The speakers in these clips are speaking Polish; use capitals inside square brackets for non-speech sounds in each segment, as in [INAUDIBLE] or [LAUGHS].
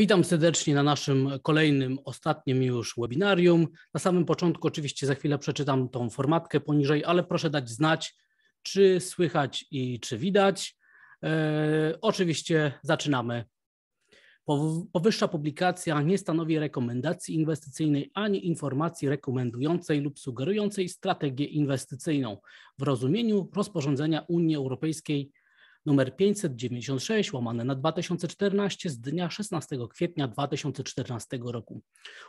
Witam serdecznie na naszym kolejnym, ostatnim już webinarium. Na samym początku oczywiście za chwilę przeczytam tą formatkę poniżej, ale proszę dać znać, czy słychać i czy widać. E, oczywiście zaczynamy. Powyższa publikacja nie stanowi rekomendacji inwestycyjnej ani informacji rekomendującej lub sugerującej strategię inwestycyjną w rozumieniu rozporządzenia Unii Europejskiej Numer 596 łamane na 2014 z dnia 16 kwietnia 2014 roku.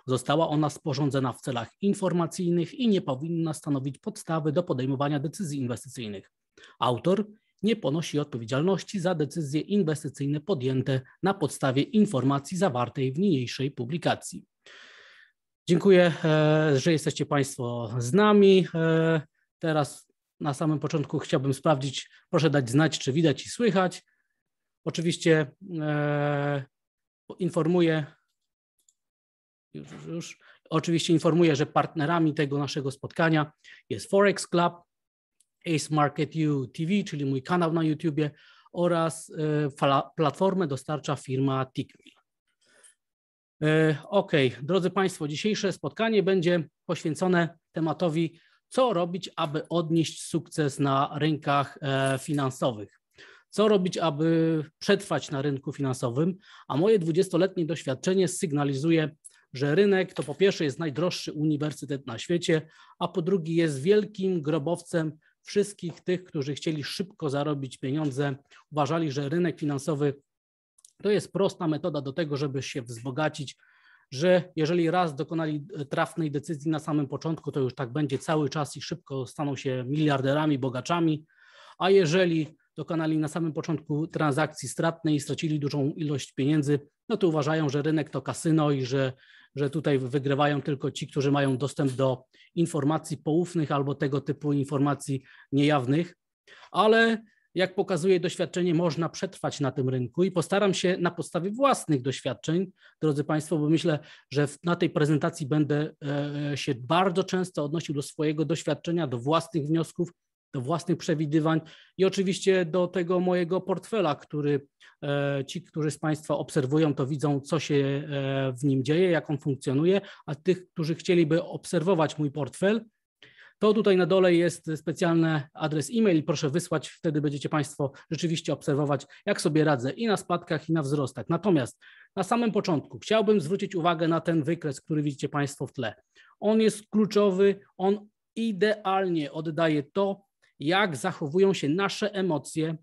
Została ona sporządzona w celach informacyjnych i nie powinna stanowić podstawy do podejmowania decyzji inwestycyjnych. Autor nie ponosi odpowiedzialności za decyzje inwestycyjne podjęte na podstawie informacji zawartej w niniejszej publikacji. Dziękuję, e, że jesteście Państwo z nami. E, teraz na samym początku chciałbym sprawdzić, proszę dać znać, czy widać i słychać. Oczywiście e, informuję, już, już, oczywiście informuję, że partnerami tego naszego spotkania jest Forex Club, Ace Market U TV, czyli mój kanał na YouTubie oraz e, fala, platformę dostarcza firma Tickmill. E, ok, drodzy Państwo, dzisiejsze spotkanie będzie poświęcone tematowi co robić, aby odnieść sukces na rynkach e, finansowych, co robić, aby przetrwać na rynku finansowym, a moje 20-letnie doświadczenie sygnalizuje, że rynek to po pierwsze jest najdroższy uniwersytet na świecie, a po drugie jest wielkim grobowcem wszystkich tych, którzy chcieli szybko zarobić pieniądze, uważali, że rynek finansowy to jest prosta metoda do tego, żeby się wzbogacić, że jeżeli raz dokonali e, trafnej decyzji na samym początku, to już tak będzie cały czas i szybko staną się miliarderami, bogaczami, a jeżeli dokonali na samym początku transakcji stratnej i stracili dużą ilość pieniędzy, no to uważają, że rynek to kasyno i że, że tutaj wygrywają tylko ci, którzy mają dostęp do informacji poufnych albo tego typu informacji niejawnych, ale jak pokazuje doświadczenie, można przetrwać na tym rynku i postaram się na podstawie własnych doświadczeń, drodzy Państwo, bo myślę, że na tej prezentacji będę e, e, się bardzo często odnosił do swojego doświadczenia, do własnych wniosków, do własnych przewidywań i oczywiście do tego mojego portfela, który e, ci, którzy z Państwa obserwują, to widzą, co się w nim dzieje, jak on funkcjonuje, a tych, którzy chcieliby obserwować mój portfel, to tutaj na dole jest specjalny adres e-mail. Proszę wysłać, wtedy będziecie Państwo rzeczywiście obserwować, jak sobie radzę i na spadkach, i na wzrostach. Natomiast na samym początku chciałbym zwrócić uwagę na ten wykres, który widzicie Państwo w tle. On jest kluczowy, on idealnie oddaje to, jak zachowują się nasze emocje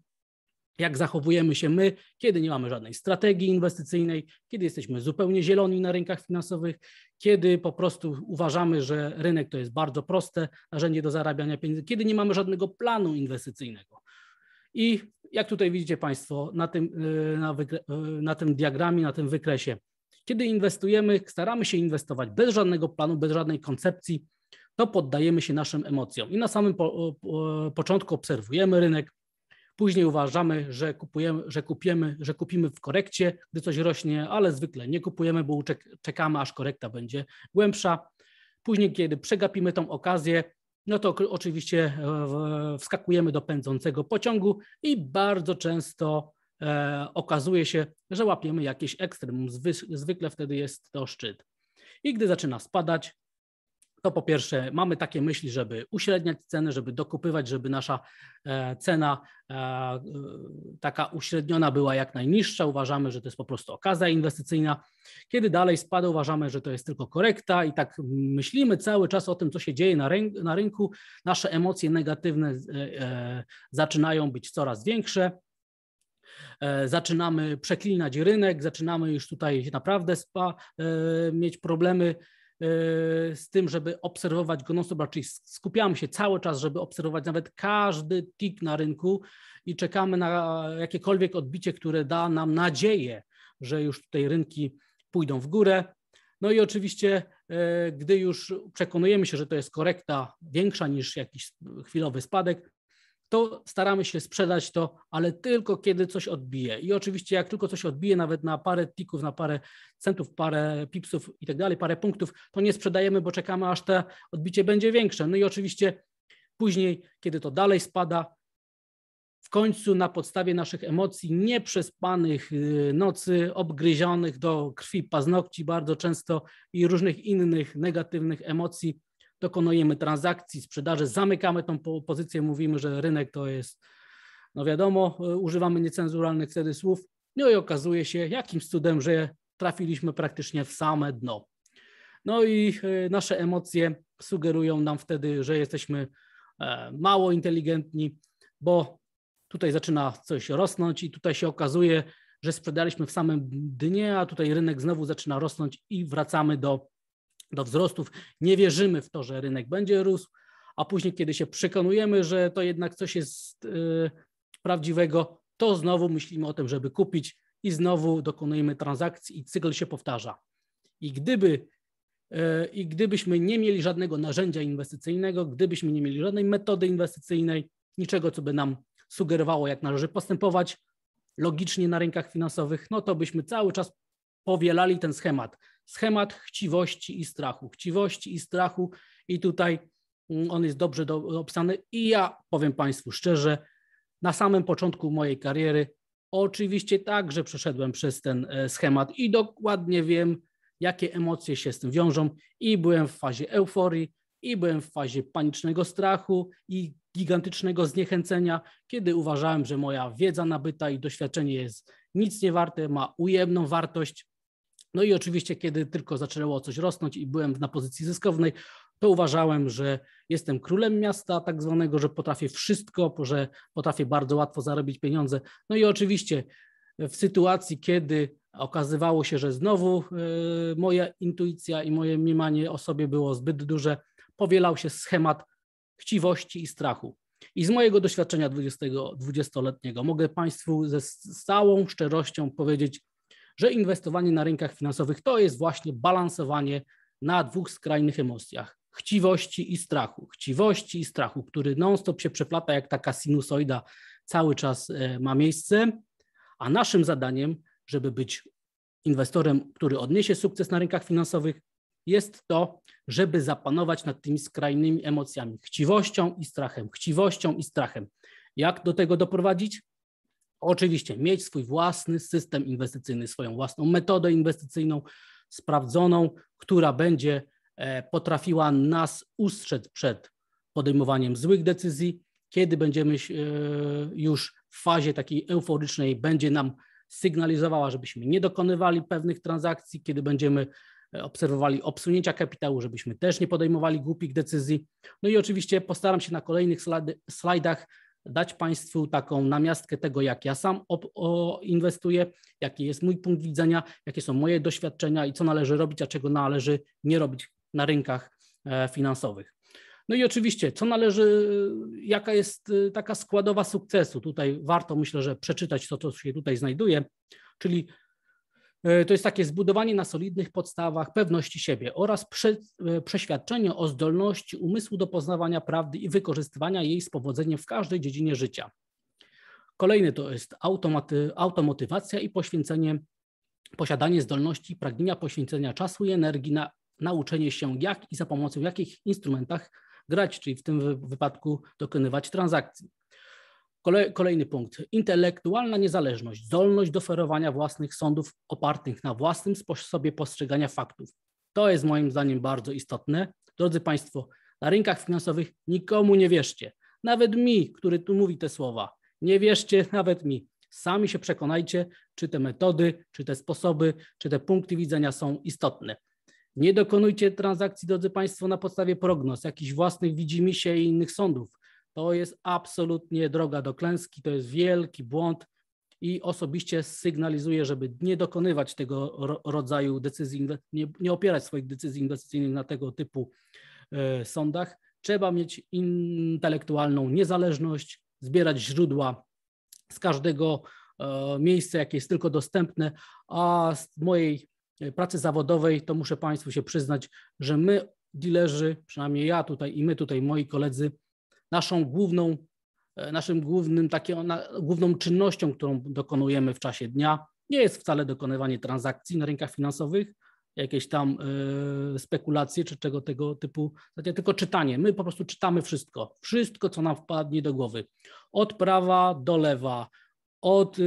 jak zachowujemy się my, kiedy nie mamy żadnej strategii inwestycyjnej, kiedy jesteśmy zupełnie zieloni na rynkach finansowych, kiedy po prostu uważamy, że rynek to jest bardzo proste narzędzie do zarabiania pieniędzy, kiedy nie mamy żadnego planu inwestycyjnego. I jak tutaj widzicie Państwo na tym, y, na, y, na tym diagramie, na tym wykresie, kiedy inwestujemy, staramy się inwestować bez żadnego planu, bez żadnej koncepcji, to poddajemy się naszym emocjom. I na samym po, po, początku obserwujemy rynek, Później uważamy, że, kupujemy, że, kupimy, że kupimy w korekcie, gdy coś rośnie, ale zwykle nie kupujemy, bo czekamy, aż korekta będzie głębsza. Później, kiedy przegapimy tą okazję, no to oczywiście e, wskakujemy do pędzącego pociągu i bardzo często e, okazuje się, że łapiemy jakieś ekstremum. Zwykle wtedy jest to szczyt. I gdy zaczyna spadać, to po pierwsze mamy takie myśli, żeby uśredniać ceny, żeby dokupywać, żeby nasza e, cena e, e, taka uśredniona była jak najniższa. Uważamy, że to jest po prostu okazja inwestycyjna. Kiedy dalej spada, uważamy, że to jest tylko korekta i tak myślimy cały czas o tym, co się dzieje na, na rynku. Nasze emocje negatywne zaczynają być coraz większe. Zaczynamy przeklinać rynek, zaczynamy już tutaj naprawdę spa, mieć problemy Y, z tym, żeby obserwować go non-stop, raczej skupiamy się cały czas, żeby obserwować nawet każdy tik na rynku i czekamy na jakiekolwiek odbicie, które da nam nadzieję, że już tutaj rynki pójdą w górę. No i oczywiście, y, gdy już przekonujemy się, że to jest korekta większa niż jakiś chwilowy spadek, to staramy się sprzedać to, ale tylko kiedy coś odbije. I oczywiście jak tylko coś odbije, nawet na parę tików, na parę centów, parę pipsów i tak dalej, parę punktów, to nie sprzedajemy, bo czekamy aż te odbicie będzie większe. No i oczywiście później, kiedy to dalej spada, w końcu na podstawie naszych emocji nieprzespanych y, nocy, obgryzionych do krwi paznokci bardzo często i różnych innych negatywnych emocji, dokonujemy transakcji, sprzedaży, zamykamy tą pozycję, mówimy, że rynek to jest, no wiadomo, e, używamy niecenzuralnych wtedy słów, no i okazuje się jakimś cudem, że trafiliśmy praktycznie w same dno. No i e, nasze emocje sugerują nam wtedy, że jesteśmy e, mało inteligentni, bo tutaj zaczyna coś rosnąć i tutaj się okazuje, że sprzedaliśmy w samym dnie, a tutaj rynek znowu zaczyna rosnąć i wracamy do do wzrostów, nie wierzymy w to, że rynek będzie rósł, a później, kiedy się przekonujemy, że to jednak coś jest yy, prawdziwego, to znowu myślimy o tym, żeby kupić i znowu dokonujemy transakcji i cykl się powtarza. I gdyby y, i gdybyśmy nie mieli żadnego narzędzia inwestycyjnego, gdybyśmy nie mieli żadnej metody inwestycyjnej, niczego, co by nam sugerowało, jak należy postępować logicznie na rynkach finansowych, no to byśmy cały czas powielali ten schemat schemat chciwości i strachu. Chciwości i strachu, i tutaj mm, on jest dobrze do, opisany. I ja powiem Państwu szczerze, na samym początku mojej kariery, oczywiście także przeszedłem przez ten e, schemat i dokładnie wiem, jakie emocje się z tym wiążą, i byłem w fazie euforii, i byłem w fazie panicznego strachu i gigantycznego zniechęcenia, kiedy uważałem, że moja wiedza nabyta i doświadczenie jest nic nie warte, ma ujemną wartość, no i oczywiście, kiedy tylko zaczęło coś rosnąć i byłem na pozycji zyskownej, to uważałem, że jestem królem miasta tak zwanego, że potrafię wszystko, że potrafię bardzo łatwo zarobić pieniądze. No i oczywiście w sytuacji, kiedy okazywało się, że znowu e, moja intuicja i moje mniemanie o sobie było zbyt duże, powielał się schemat chciwości i strachu. I z mojego doświadczenia 20-letniego mogę Państwu ze stałą szczerością powiedzieć, że inwestowanie na rynkach finansowych to jest właśnie balansowanie na dwóch skrajnych emocjach chciwości i strachu. Chciwości i strachu, który non-stop się przeplata jak taka sinusoida, cały czas e, ma miejsce. A naszym zadaniem, żeby być inwestorem, który odniesie sukces na rynkach finansowych, jest to, żeby zapanować nad tymi skrajnymi emocjami chciwością i strachem, chciwością i strachem. Jak do tego doprowadzić? Oczywiście mieć swój własny system inwestycyjny, swoją własną metodę inwestycyjną, sprawdzoną, która będzie e, potrafiła nas ustrzec przed podejmowaniem złych decyzji, kiedy będziemy e, już w fazie takiej euforycznej, będzie nam sygnalizowała, żebyśmy nie dokonywali pewnych transakcji, kiedy będziemy e, obserwowali obsunięcia kapitału, żebyśmy też nie podejmowali głupich decyzji. No i oczywiście postaram się na kolejnych slajdach dać Państwu taką namiastkę tego, jak ja sam inwestuję, jaki jest mój punkt widzenia, jakie są moje doświadczenia i co należy robić, a czego należy nie robić na rynkach e, finansowych. No i oczywiście, co należy, jaka jest y, taka składowa sukcesu. Tutaj warto myślę, że przeczytać to, co się tutaj znajduje, czyli E, to jest takie zbudowanie na solidnych podstawach pewności siebie oraz prze, e, przeświadczenie o zdolności umysłu do poznawania prawdy i wykorzystywania jej z powodzeniem w każdej dziedzinie życia. Kolejny to jest automaty, automotywacja i poświęcenie, posiadanie zdolności i pragnienia poświęcenia czasu i energii na nauczenie się, jak i za pomocą jakich instrumentach grać, czyli w tym wypadku dokonywać transakcji kolejny punkt. Intelektualna niezależność, zdolność do oferowania własnych sądów opartych na własnym sposobie postrzegania faktów. To jest moim zdaniem bardzo istotne. Drodzy Państwo, na rynkach finansowych nikomu nie wierzcie. Nawet mi, który tu mówi te słowa. Nie wierzcie nawet mi. Sami się przekonajcie, czy te metody, czy te sposoby, czy te punkty widzenia są istotne. Nie dokonujcie transakcji, drodzy Państwo, na podstawie prognoz, jakichś własnych widzimisię i innych sądów. To jest absolutnie droga do klęski, to jest wielki błąd i osobiście sygnalizuję, żeby nie dokonywać tego rodzaju decyzji, nie, nie opierać swoich decyzji inwestycyjnych na tego typu y, sądach. Trzeba mieć intelektualną niezależność, zbierać źródła z każdego y, miejsca, jakie jest tylko dostępne, a z mojej e, pracy zawodowej, to muszę Państwu się przyznać, że my, dilerzy, przynajmniej ja tutaj i my tutaj, moi koledzy, naszą główną, e, naszym głównym, takie, główną czynnością, którą dokonujemy w czasie dnia, nie jest wcale dokonywanie transakcji na rynkach finansowych, jakieś tam e, spekulacje czy czego tego typu, tylko czytanie. My po prostu czytamy wszystko, wszystko, co nam wpadnie do głowy. Od prawa do lewa, od e,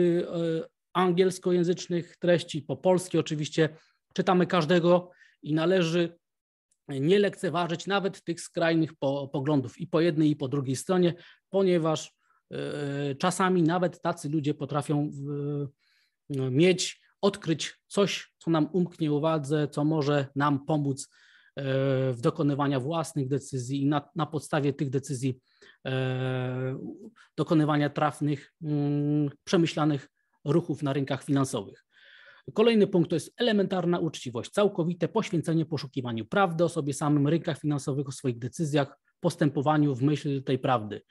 angielskojęzycznych treści po polskie oczywiście, czytamy każdego i należy nie lekceważyć nawet tych skrajnych po, poglądów i po jednej, i po drugiej stronie, ponieważ e, czasami nawet tacy ludzie potrafią no, mieć, odkryć coś, co nam umknie uwadze, co może nam pomóc e, w dokonywaniu własnych decyzji i na, na podstawie tych decyzji e, dokonywania trafnych, mm, przemyślanych ruchów na rynkach finansowych. Kolejny punkt to jest elementarna uczciwość, całkowite poświęcenie poszukiwaniu prawdy o sobie samym, rynkach finansowych, o swoich decyzjach, postępowaniu w myśl tej prawdy.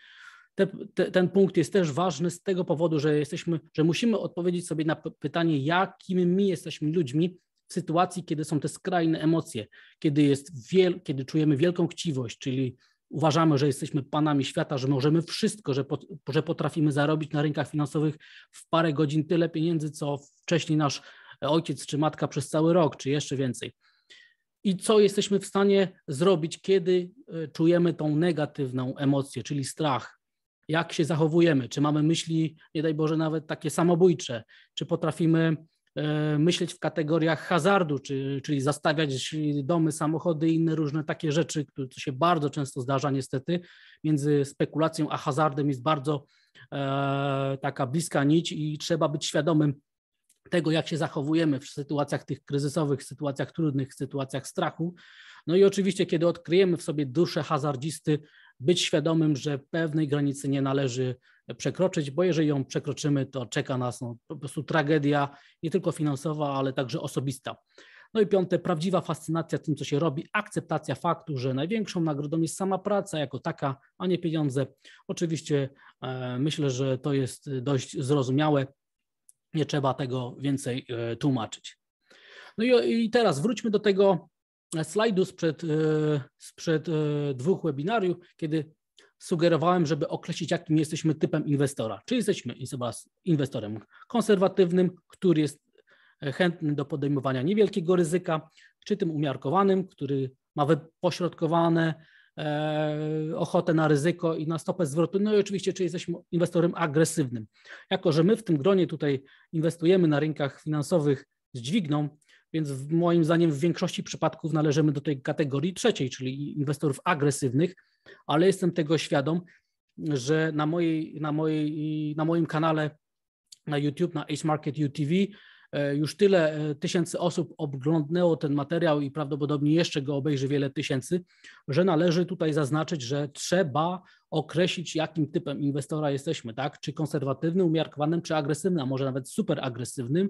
Te, te, ten punkt jest też ważny z tego powodu, że jesteśmy, że musimy odpowiedzieć sobie na pytanie, jakimi my jesteśmy ludźmi w sytuacji, kiedy są te skrajne emocje, kiedy, jest wiel, kiedy czujemy wielką chciwość, czyli uważamy, że jesteśmy panami świata, że możemy wszystko, że, że potrafimy zarobić na rynkach finansowych w parę godzin tyle pieniędzy, co wcześniej nasz ojciec czy matka przez cały rok, czy jeszcze więcej. I co jesteśmy w stanie zrobić, kiedy e, czujemy tą negatywną emocję, czyli strach? Jak się zachowujemy? Czy mamy myśli, nie daj Boże, nawet takie samobójcze? Czy potrafimy e, myśleć w kategoriach hazardu, czy, czyli zastawiać domy, samochody i inne różne takie rzeczy, które, co się bardzo często zdarza niestety. Między spekulacją a hazardem jest bardzo e, taka bliska nić i trzeba być świadomym tego, jak się zachowujemy w sytuacjach tych kryzysowych, sytuacjach trudnych, sytuacjach strachu. No i oczywiście, kiedy odkryjemy w sobie duszę hazardzisty, być świadomym, że pewnej granicy nie należy przekroczyć, bo jeżeli ją przekroczymy, to czeka nas no, po prostu tragedia nie tylko finansowa, ale także osobista. No i piąte, prawdziwa fascynacja tym, co się robi, akceptacja faktu, że największą nagrodą jest sama praca jako taka, a nie pieniądze. Oczywiście e, myślę, że to jest dość zrozumiałe. Nie trzeba tego więcej e, tłumaczyć. No i, i teraz wróćmy do tego e, slajdu sprzed, e, sprzed dwóch webinariów, kiedy sugerowałem, żeby określić, jakim jesteśmy typem inwestora. Czy jesteśmy inwestorem konserwatywnym, który jest chętny do podejmowania niewielkiego ryzyka, czy tym umiarkowanym, który ma wypośrodkowane E, ochotę na ryzyko i na stopę zwrotu. No i oczywiście, czy jesteśmy inwestorem agresywnym. Jako, że my w tym gronie tutaj inwestujemy na rynkach finansowych z dźwigną, więc moim zdaniem w większości przypadków należymy do tej kategorii trzeciej, czyli inwestorów agresywnych, ale jestem tego świadom, że na, mojej, na, mojej, na moim kanale na YouTube, na Ace Market UTV E, już tyle e, tysięcy osób oglądnęło ten materiał i prawdopodobnie jeszcze go obejrzy wiele tysięcy, że należy tutaj zaznaczyć, że trzeba określić, jakim typem inwestora jesteśmy, tak? Czy konserwatywnym, umiarkowanym, czy agresywnym, a może nawet super agresywnym.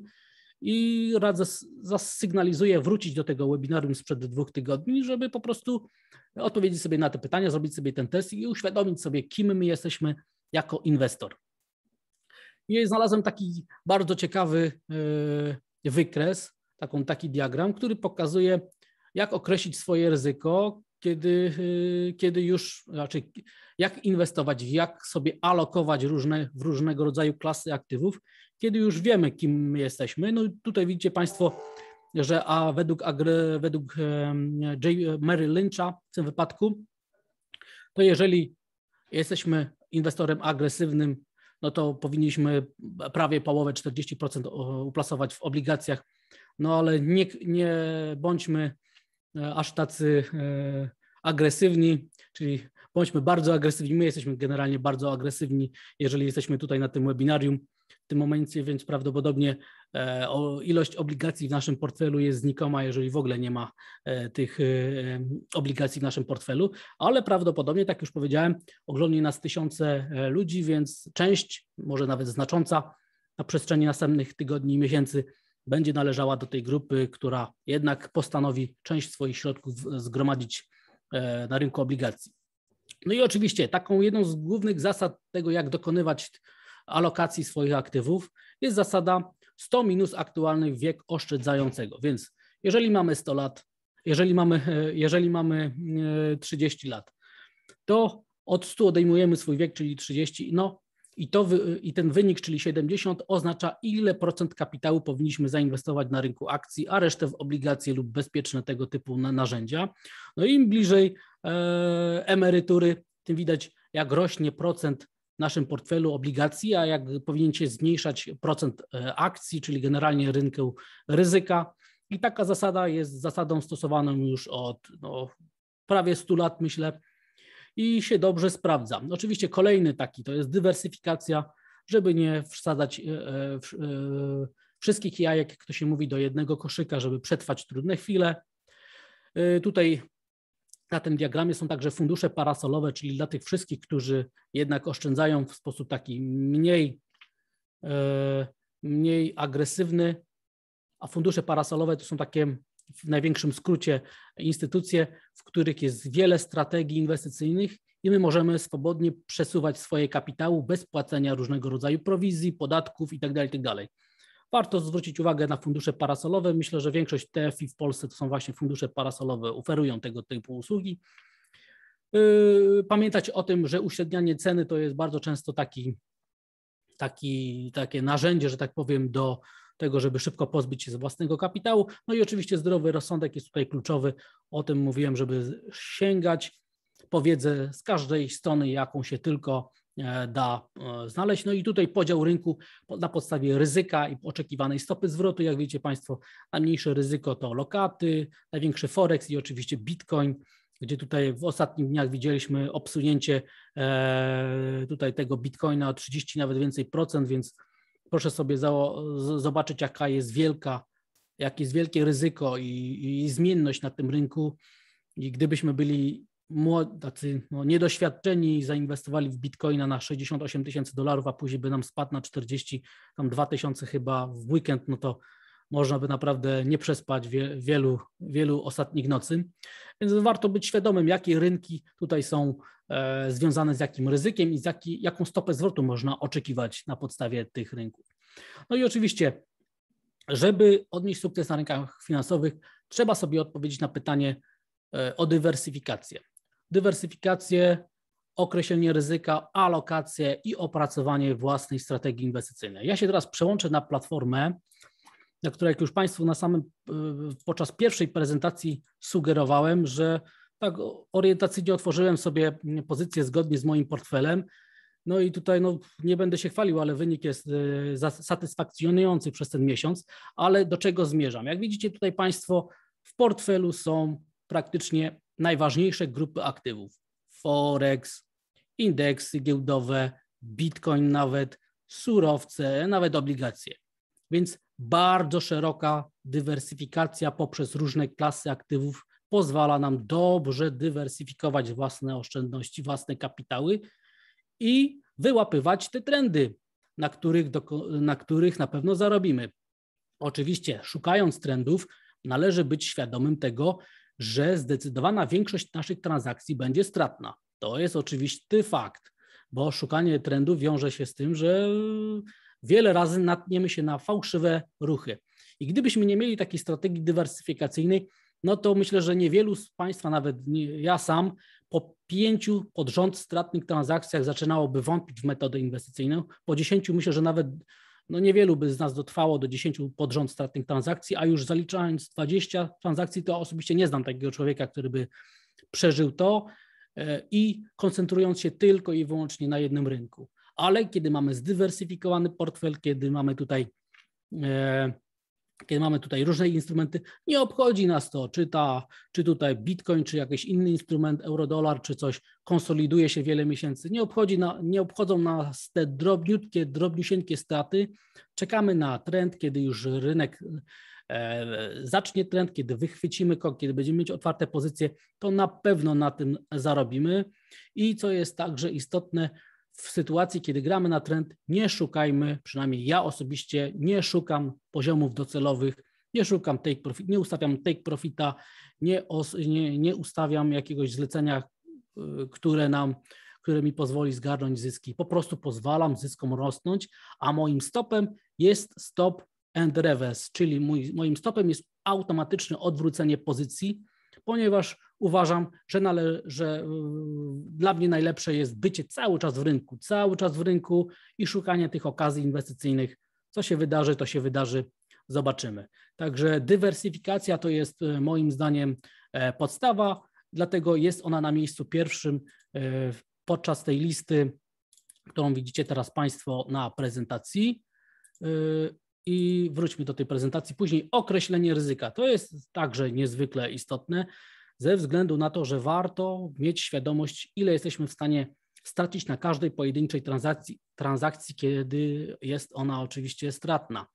I radzę, zasygnalizuję wrócić do tego webinarium sprzed dwóch tygodni, żeby po prostu odpowiedzieć sobie na te pytania, zrobić sobie ten test i uświadomić sobie, kim my jesteśmy jako inwestor. I znalazłem taki bardzo ciekawy e, wykres, taką, taki diagram, który pokazuje, jak określić swoje ryzyko, kiedy, e, kiedy już, raczej znaczy jak inwestować, jak sobie alokować różne, w różnego rodzaju klasy aktywów, kiedy już wiemy, kim jesteśmy. No tutaj widzicie Państwo, że a według, agry, według e, J. Mary Lyncha w tym wypadku, to jeżeli jesteśmy inwestorem agresywnym, no to powinniśmy prawie połowę, 40% e, uplasować w obligacjach. No ale nie, nie bądźmy e, aż tacy e, agresywni, czyli bądźmy bardzo agresywni. My jesteśmy generalnie bardzo agresywni, jeżeli jesteśmy tutaj na tym webinarium, tym momencie, więc prawdopodobnie e, ilość obligacji w naszym portfelu jest znikoma, jeżeli w ogóle nie ma e, tych e, obligacji w naszym portfelu, ale prawdopodobnie, tak już powiedziałem, oglądnie nas tysiące ludzi, więc część, może nawet znacząca, na przestrzeni następnych tygodni i miesięcy będzie należała do tej grupy, która jednak postanowi część swoich środków zgromadzić na rynku obligacji. No i oczywiście taką jedną z głównych zasad tego, jak dokonywać alokacji swoich aktywów jest zasada 100 minus aktualny wiek oszczędzającego. Więc jeżeli mamy 100 lat, jeżeli mamy, [LAUGHS] jeżeli mamy 30 e, lat, to od 100 odejmujemy swój wiek, czyli 30, no i, to, i ten wynik, czyli 70, oznacza, ile procent kapitału powinniśmy zainwestować na rynku akcji, a resztę w obligacje lub bezpieczne tego typu narzędzia. No im bliżej e, emerytury, tym widać, jak rośnie procent naszym portfelu obligacji, a jak powiniencie zmniejszać procent e, akcji, czyli generalnie rynku ryzyka. I taka zasada jest zasadą stosowaną już od no, prawie 100 lat, myślę, i się dobrze sprawdza. Oczywiście kolejny taki to jest dywersyfikacja, żeby nie wsadzać e, e, wszystkich jajek, jak to się mówi, do jednego koszyka, żeby przetrwać trudne chwile. Tutaj na tym diagramie są także fundusze parasolowe, czyli dla tych wszystkich, którzy jednak oszczędzają w sposób taki mniej, e, mniej agresywny, a fundusze parasolowe to są takie w największym skrócie instytucje, w których jest wiele strategii inwestycyjnych i my możemy swobodnie przesuwać swoje kapitału bez płacenia różnego rodzaju prowizji, podatków itd. Tak itd. Tak Warto zwrócić uwagę na fundusze parasolowe. Myślę, że większość TFI w Polsce to są właśnie fundusze parasolowe, oferują tego typu usługi. Yy, pamiętać o tym, że uśrednianie ceny to jest bardzo często taki, taki, takie narzędzie, że tak powiem, do tego, żeby szybko pozbyć się z własnego kapitału. No i oczywiście zdrowy rozsądek jest tutaj kluczowy. O tym mówiłem, żeby sięgać po wiedzę z każdej strony, jaką się tylko E, da e, znaleźć. No i tutaj podział rynku na podstawie ryzyka i oczekiwanej stopy zwrotu. Jak wiecie Państwo, najmniejsze ryzyko to lokaty, największy forex i oczywiście bitcoin gdzie tutaj w ostatnich dniach widzieliśmy obsunięcie e, tutaj tego bitcoina o 30 nawet więcej procent, więc proszę sobie zobaczyć, jaka jest wielka, jakie jest wielkie ryzyko i, i zmienność na tym rynku. I gdybyśmy byli młodzi, tacy no, niedoświadczeni zainwestowali w bitcoina na 68 tysięcy dolarów, a później by nam spadł na 40, tam 2 tysiące chyba w weekend, no to można by naprawdę nie przespać wie, wielu, wielu ostatnich nocy. Więc warto być świadomym, jakie rynki tutaj są e, związane z jakim ryzykiem i z jaki, jaką stopę zwrotu można oczekiwać na podstawie tych rynków. No i oczywiście, żeby odnieść sukces na rynkach finansowych, trzeba sobie odpowiedzieć na pytanie, e, o dywersyfikację dywersyfikację, określenie ryzyka, alokację i opracowanie własnej strategii inwestycyjnej. Ja się teraz przełączę na platformę, na której, jak już Państwu na samym y, podczas pierwszej prezentacji sugerowałem, że tak orientacyjnie otworzyłem sobie pozycję zgodnie z moim portfelem. No i tutaj no, nie będę się chwalił, ale wynik jest y, satysfakcjonujący przez ten miesiąc, ale do czego zmierzam? Jak widzicie tutaj Państwo, w portfelu są praktycznie najważniejsze grupy aktywów: Forex, indeksy giełdowe, Bitcoin, nawet surowce, nawet obligacje. Więc bardzo szeroka dywersyfikacja poprzez różne klasy aktywów pozwala nam dobrze dywersyfikować własne oszczędności, własne kapitały i wyłapywać te trendy, na których, do, na których na pewno zarobimy. Oczywiście, szukając trendów, należy być świadomym tego, że zdecydowana większość naszych transakcji będzie stratna. To jest oczywiście fakt, bo szukanie trendu wiąże się z tym, że wiele razy natniemy się na fałszywe ruchy. I gdybyśmy nie mieli takiej strategii dywersyfikacyjnej, no to myślę, że niewielu z Państwa, nawet nie, ja sam, po pięciu pod rząd stratnych transakcjach zaczynałoby wątpić w metodę inwestycyjną. Po dziesięciu myślę, że nawet no niewielu by z nas dotrwało do 10 podrząd stratnych transakcji, a już zaliczając 20 transakcji, to osobiście nie znam takiego człowieka, który by przeżył to e, i koncentrując się tylko i wyłącznie na jednym rynku. Ale kiedy mamy zdywersyfikowany portfel, kiedy mamy tutaj e, kiedy mamy tutaj różne instrumenty, nie obchodzi nas to, czy ta, czy tutaj Bitcoin, czy jakiś inny instrument, eurodolar, czy coś, konsoliduje się wiele miesięcy. Nie, obchodzi na, nie obchodzą nas te drobniutkie, drobniusieńkie straty. Czekamy na trend, kiedy już rynek e, zacznie trend, kiedy wychwycimy kok, kiedy będziemy mieć otwarte pozycje, to na pewno na tym zarobimy. I co jest także istotne, w sytuacji, kiedy gramy na trend, nie szukajmy, przynajmniej ja osobiście nie szukam poziomów docelowych, nie szukam take profit, nie ustawiam take profita, nie, os, nie, nie ustawiam jakiegoś zlecenia, y, które nam, które mi pozwoli zgarnąć zyski. Po prostu pozwalam zyskom rosnąć, a moim stopem jest stop and reverse, czyli mój, moim stopem jest automatyczne odwrócenie pozycji, ponieważ uważam, że, nale, że y, dla mnie najlepsze jest bycie cały czas w rynku, cały czas w rynku i szukanie tych okazji inwestycyjnych. Co się wydarzy, to się wydarzy, zobaczymy. Także dywersyfikacja to jest y, moim zdaniem e, podstawa, dlatego jest ona na miejscu pierwszym e, podczas tej listy, którą widzicie teraz Państwo na prezentacji. Y, I wróćmy do tej prezentacji. Później określenie ryzyka. To jest także niezwykle istotne ze względu na to, że warto mieć świadomość, ile jesteśmy w stanie stracić na każdej pojedynczej transakcji, transakcji kiedy jest ona oczywiście stratna.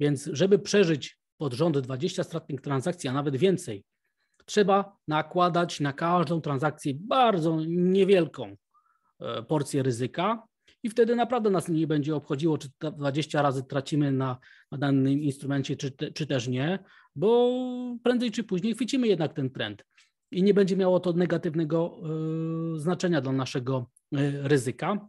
Więc żeby przeżyć pod rząd 20 stratnych transakcji, a nawet więcej, trzeba nakładać na każdą transakcję bardzo niewielką e, porcję ryzyka, i wtedy naprawdę nas nie będzie obchodziło, czy 20 razy tracimy na, na danym instrumencie, czy, te, czy też nie, bo prędzej czy później chwycimy jednak ten trend i nie będzie miało to negatywnego y, znaczenia dla naszego y, ryzyka.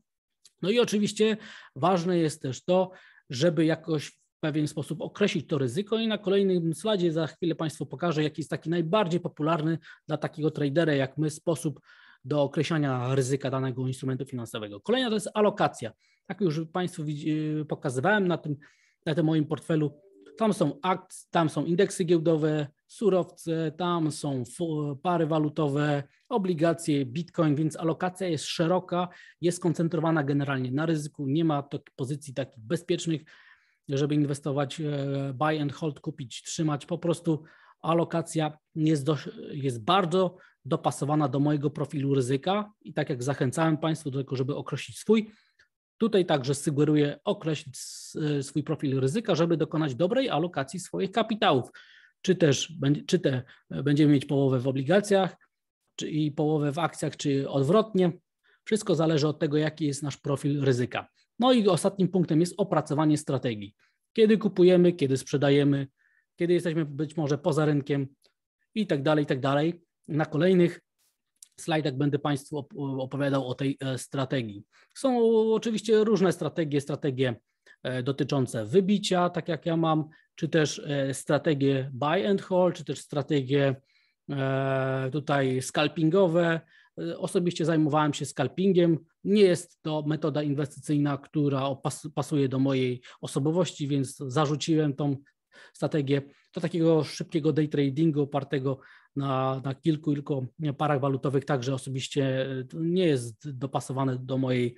No i oczywiście ważne jest też to, żeby jakoś w pewien sposób określić to ryzyko i na kolejnym slajdzie za chwilę Państwu pokażę, jaki jest taki najbardziej popularny dla takiego tradera jak my sposób do określania ryzyka danego instrumentu finansowego. Kolejna to jest alokacja. Tak już Państwu yy, pokazywałem na tym, na tym moim portfelu. Tam są akcje, tam są indeksy giełdowe, surowce, tam są pary walutowe, obligacje, bitcoin, więc alokacja jest szeroka, jest koncentrowana generalnie na ryzyku, nie ma to tak pozycji takich bezpiecznych, żeby inwestować, e, buy and hold, kupić, trzymać, po prostu alokacja jest, dość, jest bardzo dopasowana do mojego profilu ryzyka i tak jak zachęcałem Państwu do tego, żeby określić swój, tutaj także sugeruję określić swój profil ryzyka, żeby dokonać dobrej alokacji swoich kapitałów. Czy też czy te będziemy mieć połowę w obligacjach, czy i połowę w akcjach, czy odwrotnie. Wszystko zależy od tego, jaki jest nasz profil ryzyka. No i ostatnim punktem jest opracowanie strategii. Kiedy kupujemy, kiedy sprzedajemy, kiedy jesteśmy być może poza rynkiem i tak dalej, i tak dalej na kolejnych slajdach będę Państwu opowiadał o tej e, strategii. Są oczywiście różne strategie, strategie e, dotyczące wybicia, tak jak ja mam, czy też e, strategie buy and hold, czy też strategie tutaj scalpingowe. Osobiście zajmowałem się scalpingiem. Nie jest to metoda inwestycyjna, która pasuje do mojej osobowości, więc zarzuciłem tą strategię do takiego szybkiego day tradingu opartego na, na kilku, kilku parach walutowych także osobiście e, nie jest dopasowane do, mojej,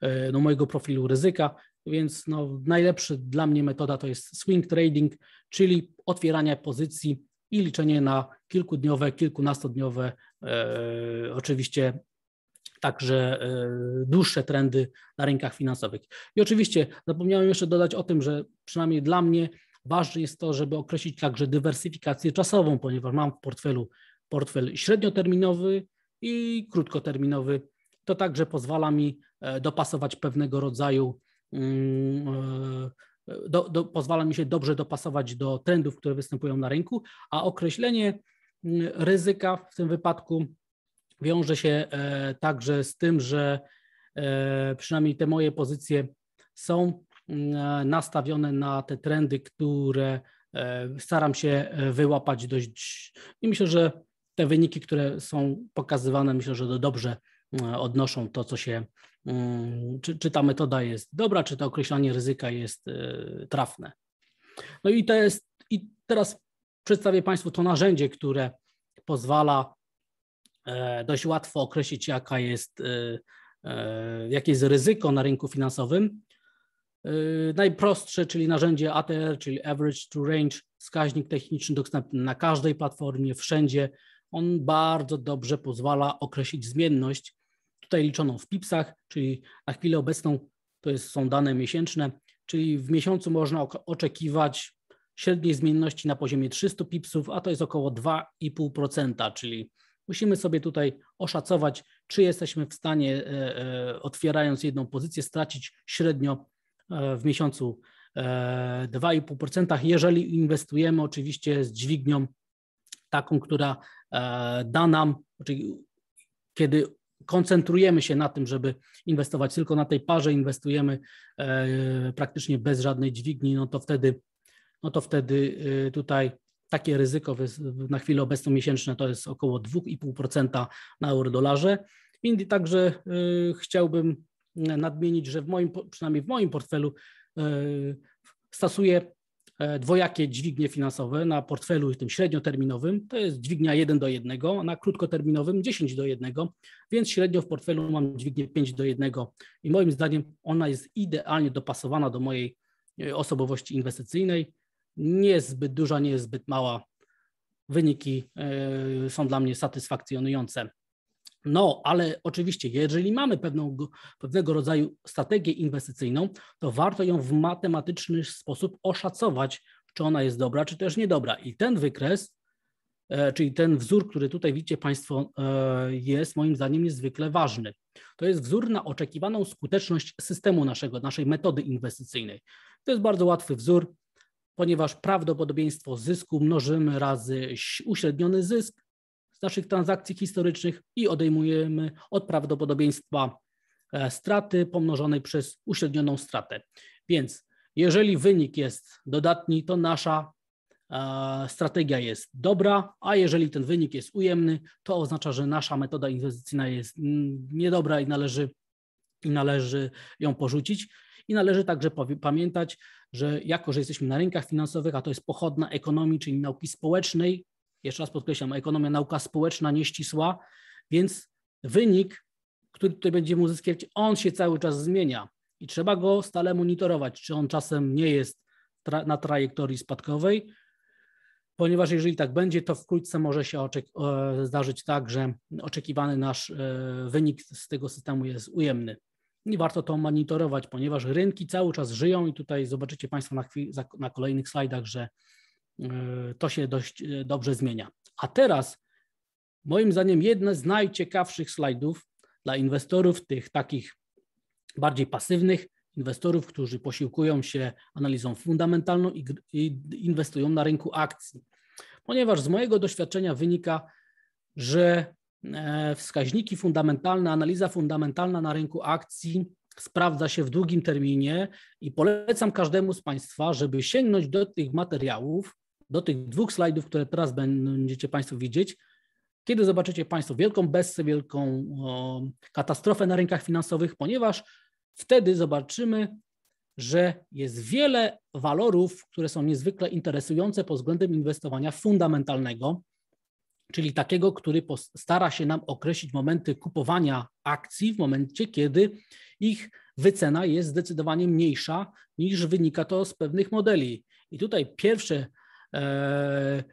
e, do mojego profilu ryzyka, więc no, najlepszy dla mnie metoda to jest swing trading, czyli otwieranie pozycji i liczenie na kilkudniowe, kilkunastodniowe, e, oczywiście także e, dłuższe trendy na rynkach finansowych. I oczywiście zapomniałem jeszcze dodać o tym, że przynajmniej dla mnie Ważne jest to, żeby określić także dywersyfikację czasową, ponieważ mam w portfelu portfel średnioterminowy i krótkoterminowy. To także pozwala mi e, dopasować pewnego rodzaju, mm, e, do, do, pozwala mi się dobrze dopasować do trendów, które występują na rynku, a określenie mm, ryzyka w tym wypadku wiąże się e, także z tym, że przynajmniej te moje pozycje są E, nastawione na te trendy, które e, staram się e, wyłapać dość i myślę, że te wyniki, które są pokazywane, myślę, że dobrze odnoszą to, co się, mm, czy, czy ta metoda jest dobra, czy to określanie ryzyka jest trafne. No i, to jest, i teraz przedstawię Państwu to narzędzie, które pozwala dość łatwo określić, jaka jest, jakie jest ryzyko na rynku finansowym Y, najprostsze, czyli narzędzie ATR, czyli Average to Range, wskaźnik techniczny dostępny na każdej platformie, wszędzie. On bardzo dobrze pozwala określić zmienność, tutaj liczoną w pipsach, czyli na chwilę obecną to jest, są dane miesięczne, czyli w miesiącu można oczekiwać średniej zmienności na poziomie 300 pipsów, a to jest około 2,5%, czyli musimy sobie tutaj oszacować, czy jesteśmy w stanie, e, e, otwierając jedną pozycję, stracić średnio E, w miesiącu 2,5%, e, jeżeli inwestujemy oczywiście z dźwignią taką, która e, da nam, czyli kiedy koncentrujemy się na tym, żeby inwestować tylko na tej parze, inwestujemy praktycznie bez żadnej dźwigni, no to wtedy, no to wtedy tutaj takie ryzyko na chwilę obecną miesięczne to jest około 2,5% na euro-dolarze. Także chciałbym nadmienić, że w moim, przynajmniej w moim portfelu e, stosuję e, dwojakie dźwignie finansowe na portfelu tym średnioterminowym. To jest dźwignia 1 do 1, na krótkoterminowym 10 do 1, więc średnio w portfelu mam dźwignię 5 do 1 i moim zdaniem ona jest idealnie dopasowana do mojej e, osobowości inwestycyjnej. Nie jest zbyt duża, nie jest zbyt mała. Wyniki są dla mnie satysfakcjonujące. No, ale oczywiście, jeżeli mamy pewną, pewnego rodzaju strategię inwestycyjną, to warto ją w matematyczny sposób oszacować, czy ona jest dobra, czy też niedobra. I ten wykres, e, czyli ten wzór, który tutaj widzicie Państwo, e, jest moim zdaniem niezwykle ważny. To jest wzór na oczekiwaną skuteczność systemu naszego, naszej metody inwestycyjnej. To jest bardzo łatwy wzór, ponieważ prawdopodobieństwo zysku mnożymy razy uśredniony zysk, z naszych transakcji historycznych i odejmujemy od prawdopodobieństwa e, straty pomnożonej przez uśrednioną stratę. Więc jeżeli wynik jest dodatni, to nasza e, strategia jest dobra, a jeżeli ten wynik jest ujemny, to oznacza, że nasza metoda inwestycyjna jest mm, niedobra i należy, i należy ją porzucić. I należy także pamiętać, że jako, że jesteśmy na rynkach finansowych, a to jest pochodna ekonomii, czyli nauki społecznej, jeszcze raz podkreślam, ekonomia nauka społeczna, nieścisła, więc wynik, który tutaj będziemy uzyskiwać, on się cały czas zmienia i trzeba go stale monitorować, czy on czasem nie jest tra na trajektorii spadkowej, ponieważ jeżeli tak będzie, to wkrótce może się e, zdarzyć tak, że oczekiwany nasz e, wynik z tego systemu jest ujemny. I warto to monitorować, ponieważ rynki cały czas żyją i tutaj zobaczycie Państwo na, na kolejnych slajdach, że E, to się dość e, dobrze zmienia. A teraz, moim zdaniem, jedne z najciekawszych slajdów dla inwestorów, tych takich bardziej pasywnych, inwestorów, którzy posiłkują się analizą fundamentalną i, i inwestują na rynku akcji. Ponieważ z mojego doświadczenia wynika, że e, wskaźniki fundamentalne, analiza fundamentalna na rynku akcji sprawdza się w długim terminie i polecam każdemu z Państwa, żeby sięgnąć do tych materiałów, do tych dwóch slajdów, które teraz będziecie Państwo widzieć, kiedy zobaczycie Państwo wielką bessę, wielką o, katastrofę na rynkach finansowych, ponieważ wtedy zobaczymy, że jest wiele walorów, które są niezwykle interesujące pod względem inwestowania fundamentalnego, czyli takiego, który stara się nam określić momenty kupowania akcji w momencie, kiedy ich wycena jest zdecydowanie mniejsza niż wynika to z pewnych modeli. I tutaj pierwsze E,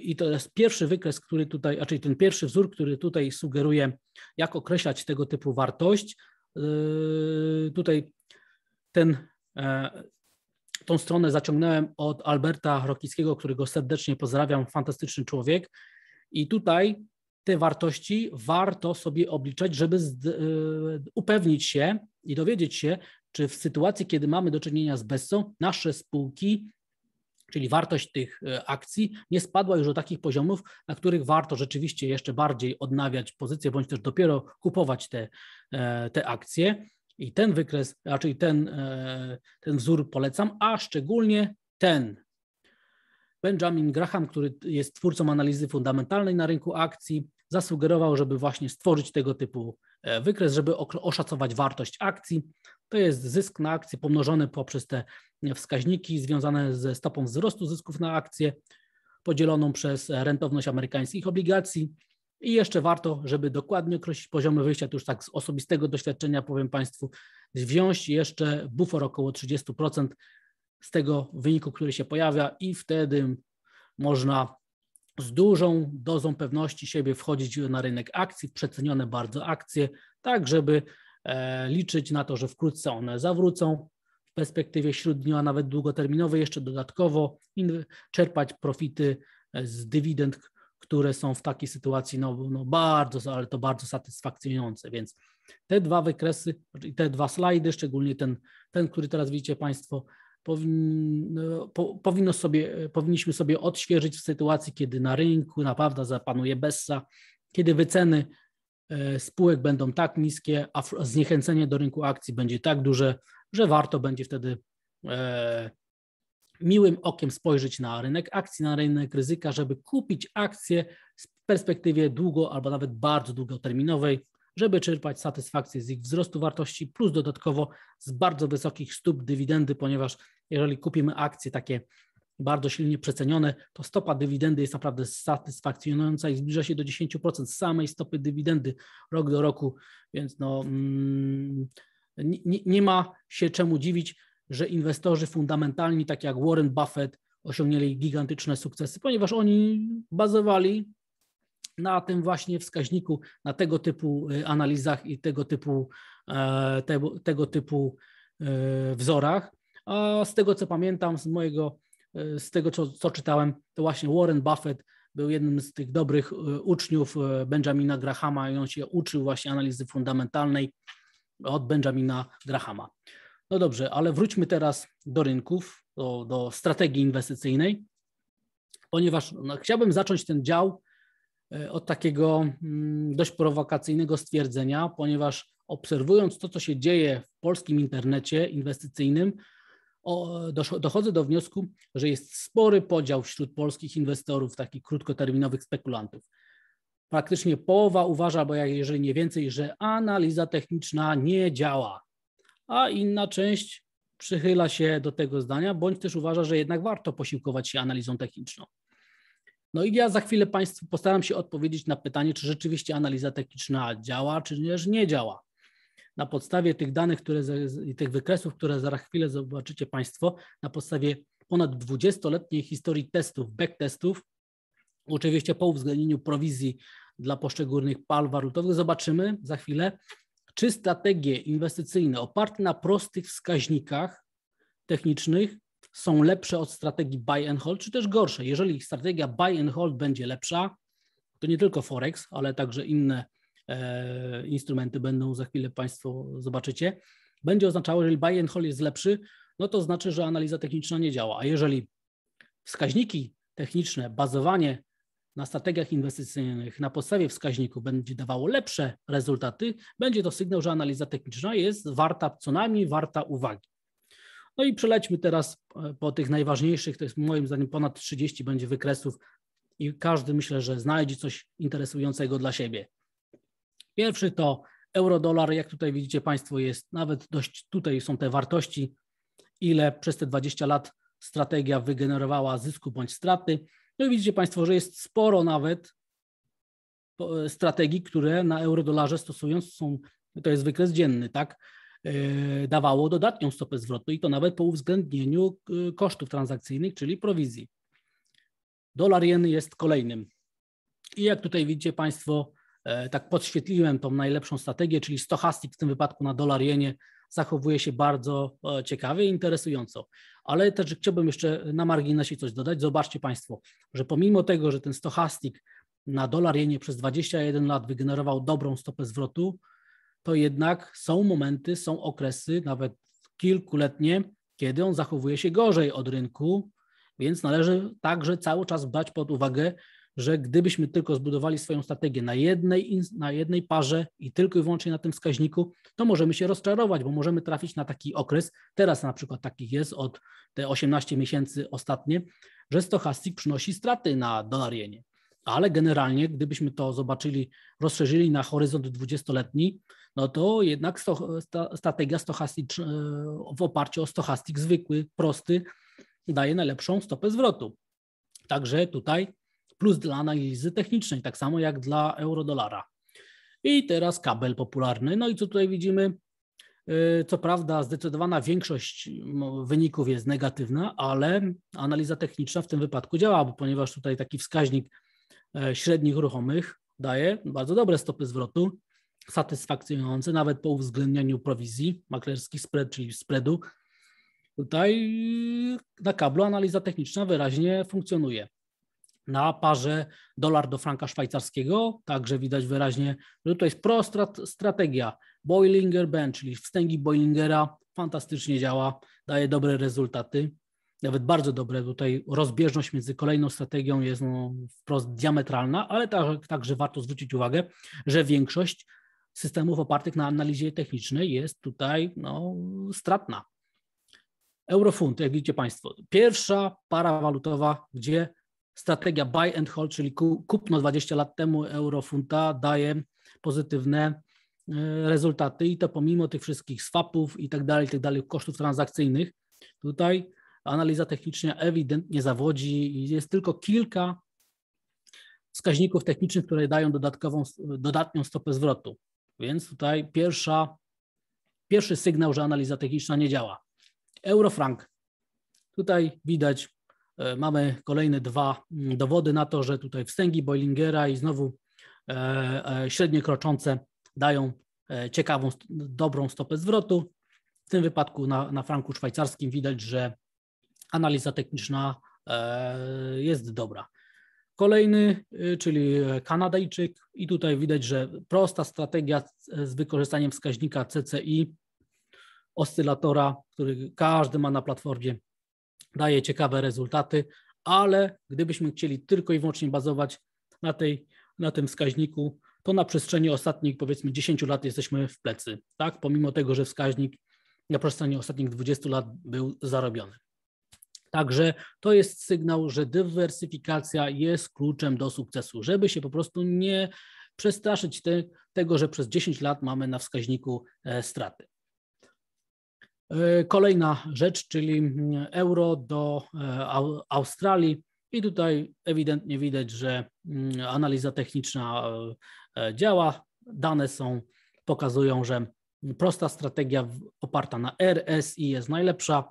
I to jest pierwszy wykres, który tutaj, a czyli ten pierwszy wzór, który tutaj sugeruje, jak określać tego typu wartość. E, tutaj ten, e, tą stronę zaciągnąłem od Alberta Rokickiego, którego serdecznie pozdrawiam, fantastyczny człowiek. I tutaj te wartości warto sobie obliczać, żeby upewnić się i dowiedzieć się, czy w sytuacji, kiedy mamy do czynienia z bessą, nasze spółki Czyli wartość tych e, akcji nie spadła już do takich poziomów, na których warto rzeczywiście jeszcze bardziej odnawiać pozycję, bądź też dopiero kupować te, e, te akcje. I ten wykres, raczej ten, e, ten wzór polecam, a szczególnie ten. Benjamin Graham, który jest twórcą analizy fundamentalnej na rynku akcji, zasugerował, żeby właśnie stworzyć tego typu e, wykres, żeby oszacować wartość akcji. To jest zysk na akcję pomnożony poprzez te e, wskaźniki związane ze stopą wzrostu zysków na akcję podzieloną przez e, rentowność amerykańskich obligacji. I jeszcze warto, żeby dokładnie określić poziomy wyjścia, to już tak z osobistego doświadczenia powiem Państwu, wziąć jeszcze bufor około 30% z tego wyniku, który się pojawia i wtedy można z dużą dozą pewności siebie wchodzić na rynek akcji, w przecenione bardzo akcje, tak żeby e, liczyć na to, że wkrótce one zawrócą w perspektywie średnio, a nawet długoterminowej, jeszcze dodatkowo czerpać profity e, z dywidend, które są w takiej sytuacji no, no bardzo, ale to bardzo satysfakcjonujące, więc te dwa wykresy znaczy i te dwa slajdy, szczególnie ten, ten, który teraz widzicie Państwo, no, powinno sobie, powinniśmy sobie odświeżyć w sytuacji, kiedy na rynku naprawdę zapanuje bessa, kiedy wyceny e, spółek będą tak niskie, a zniechęcenie do rynku akcji będzie tak duże, że warto będzie wtedy e, miłym okiem spojrzeć na rynek akcji, na rynek ryzyka, żeby kupić akcje w perspektywie długo albo nawet bardzo długoterminowej, żeby czerpać satysfakcję z ich wzrostu wartości, plus dodatkowo z bardzo wysokich stóp dywidendy, ponieważ jeżeli kupimy akcje takie bardzo silnie przecenione, to stopa dywidendy jest naprawdę satysfakcjonująca i zbliża się do 10% samej stopy dywidendy rok do roku, więc no, mm, nie, nie ma się czemu dziwić, że inwestorzy fundamentalni, tak jak Warren Buffett, osiągnęli gigantyczne sukcesy, ponieważ oni bazowali na tym właśnie wskaźniku, na tego typu y, analizach i tego typu, e, tego, tego typu e, wzorach. A z tego co pamiętam, z mojego, e, z tego co, co czytałem, to właśnie Warren Buffett był jednym z tych dobrych uczniów Benjamina Grahama i on się uczył właśnie analizy fundamentalnej od Benjamina Grahama. No dobrze, ale wróćmy teraz do rynków, do, do strategii inwestycyjnej, ponieważ no, chciałbym zacząć ten dział E, od takiego mm, dość prowokacyjnego stwierdzenia, ponieważ obserwując to, co się dzieje w polskim internecie inwestycyjnym, dochodzę do wniosku, że jest spory podział wśród polskich inwestorów, takich krótkoterminowych spekulantów. Praktycznie połowa uważa, bo jeżeli nie więcej, że analiza techniczna nie działa, a inna część przychyla się do tego zdania, bądź też uważa, że jednak warto posiłkować się analizą techniczną. No i ja za chwilę Państwu postaram się odpowiedzieć na pytanie, czy rzeczywiście analiza techniczna działa, czy też nie działa. Na podstawie tych danych które, i tych wykresów, które za chwilę zobaczycie Państwo, na podstawie ponad 20-letniej historii testów, backtestów, oczywiście po uwzględnieniu prowizji dla poszczególnych pal walutowych, zobaczymy za chwilę, czy strategie inwestycyjne oparte na prostych wskaźnikach technicznych są lepsze od strategii buy and hold, czy też gorsze. Jeżeli strategia buy and hold będzie lepsza, to nie tylko Forex, ale także inne e, instrumenty będą, za chwilę Państwo zobaczycie, będzie oznaczało, jeżeli buy and hold jest lepszy, no to znaczy, że analiza techniczna nie działa. A jeżeli wskaźniki techniczne, bazowanie na strategiach inwestycyjnych na podstawie wskaźników będzie dawało lepsze rezultaty, będzie to sygnał, że analiza techniczna jest warta, co najmniej warta uwagi. No i przelećmy teraz e, po tych najważniejszych, to jest moim zdaniem ponad 30 będzie wykresów i każdy myślę, że znajdzie coś interesującego dla siebie. Pierwszy to euro-dolar, jak tutaj widzicie Państwo jest nawet dość, tutaj są te wartości, ile przez te 20 lat strategia wygenerowała zysku bądź straty. No i widzicie Państwo, że jest sporo nawet e, strategii, które na euro-dolarze stosując są, to jest wykres dzienny, tak? E, dawało dodatnią stopę zwrotu i to nawet po uwzględnieniu e, kosztów transakcyjnych, czyli prowizji. Dolar jen jest kolejnym. I jak tutaj widzicie Państwo, e, tak podświetliłem tą najlepszą strategię, czyli stochastik w tym wypadku na dolar jenie zachowuje się bardzo ciekawie i interesująco. Ale też chciałbym jeszcze na marginesie coś dodać. Zobaczcie Państwo, że pomimo tego, że ten stochastik na dolar jenie przez 21 lat wygenerował dobrą stopę zwrotu, to jednak są momenty, są okresy, nawet kilkuletnie, kiedy on zachowuje się gorzej od rynku, więc należy także cały czas brać pod uwagę, że gdybyśmy tylko zbudowali swoją strategię na jednej, na jednej parze i tylko i wyłącznie na tym wskaźniku, to możemy się rozczarować, bo możemy trafić na taki okres, teraz na przykład takich jest od te 18 miesięcy ostatnie, że stochastik przynosi straty na dolarienie. Ale generalnie, gdybyśmy to zobaczyli, rozszerzyli na horyzont 20-letni, no to jednak sto, sta, strategia stochastyczna e, w oparciu o stochastik zwykły, prosty, daje najlepszą stopę zwrotu. Także tutaj plus dla analizy technicznej, tak samo jak dla euro-dolara. I teraz kabel popularny. No i co tutaj widzimy? E, co prawda, zdecydowana większość wyników jest negatywna, ale analiza techniczna w tym wypadku działa, bo ponieważ tutaj taki wskaźnik e, średnich ruchomych daje bardzo dobre stopy zwrotu, satysfakcjonujące, nawet po uwzględnieniu prowizji maklerskich spread, czyli spreadu. Tutaj na kablu analiza techniczna wyraźnie funkcjonuje. Na parze dolar do franka szwajcarskiego także widać wyraźnie, że tutaj jest prosta strategia. Boilinger Band, czyli wstęgi Boilingera, fantastycznie działa, daje dobre rezultaty, nawet bardzo dobre. Tutaj rozbieżność między kolejną strategią jest no, wprost diametralna, ale tak, także warto zwrócić uwagę, że większość systemów opartych na analizie technicznej jest tutaj no, stratna. Eurofunt, jak widzicie Państwo, pierwsza para walutowa, gdzie strategia buy and hold, czyli kupno 20 lat temu eurofunta daje pozytywne e, rezultaty i to pomimo tych wszystkich swapów i tak dalej, i tak dalej, kosztów transakcyjnych. Tutaj analiza techniczna ewidentnie zawodzi i jest tylko kilka wskaźników technicznych, które dają dodatkową, dodatnią stopę zwrotu. Więc tutaj pierwsza, pierwszy sygnał, że analiza techniczna nie działa. Eurofrank. Tutaj widać, e, mamy kolejne dwa mm, dowody na to, że tutaj wstęgi Boeingera i znowu e, e, średnie kroczące dają ciekawą, dobrą stopę zwrotu. W tym wypadku na, na franku szwajcarskim widać, że analiza techniczna jest dobra. Kolejny, y, czyli e, Kanadyjczyk, i tutaj widać, że prosta strategia z wykorzystaniem wskaźnika CCI, oscylatora, który każdy ma na platformie, daje ciekawe rezultaty, ale gdybyśmy chcieli tylko i wyłącznie bazować na, tej, na tym wskaźniku, to na przestrzeni ostatnich powiedzmy 10 lat jesteśmy w plecy, tak? Pomimo tego, że wskaźnik na przestrzeni ostatnich 20 lat był zarobiony. Także to jest sygnał, że dywersyfikacja jest kluczem do sukcesu, żeby się po prostu nie przestraszyć te, tego, że przez 10 lat mamy na wskaźniku e, straty. E, kolejna rzecz, czyli mm, euro do e, Australii. I tutaj ewidentnie widać, że mm, analiza techniczna działa. Dane są, pokazują, że prosta strategia oparta na RSI jest najlepsza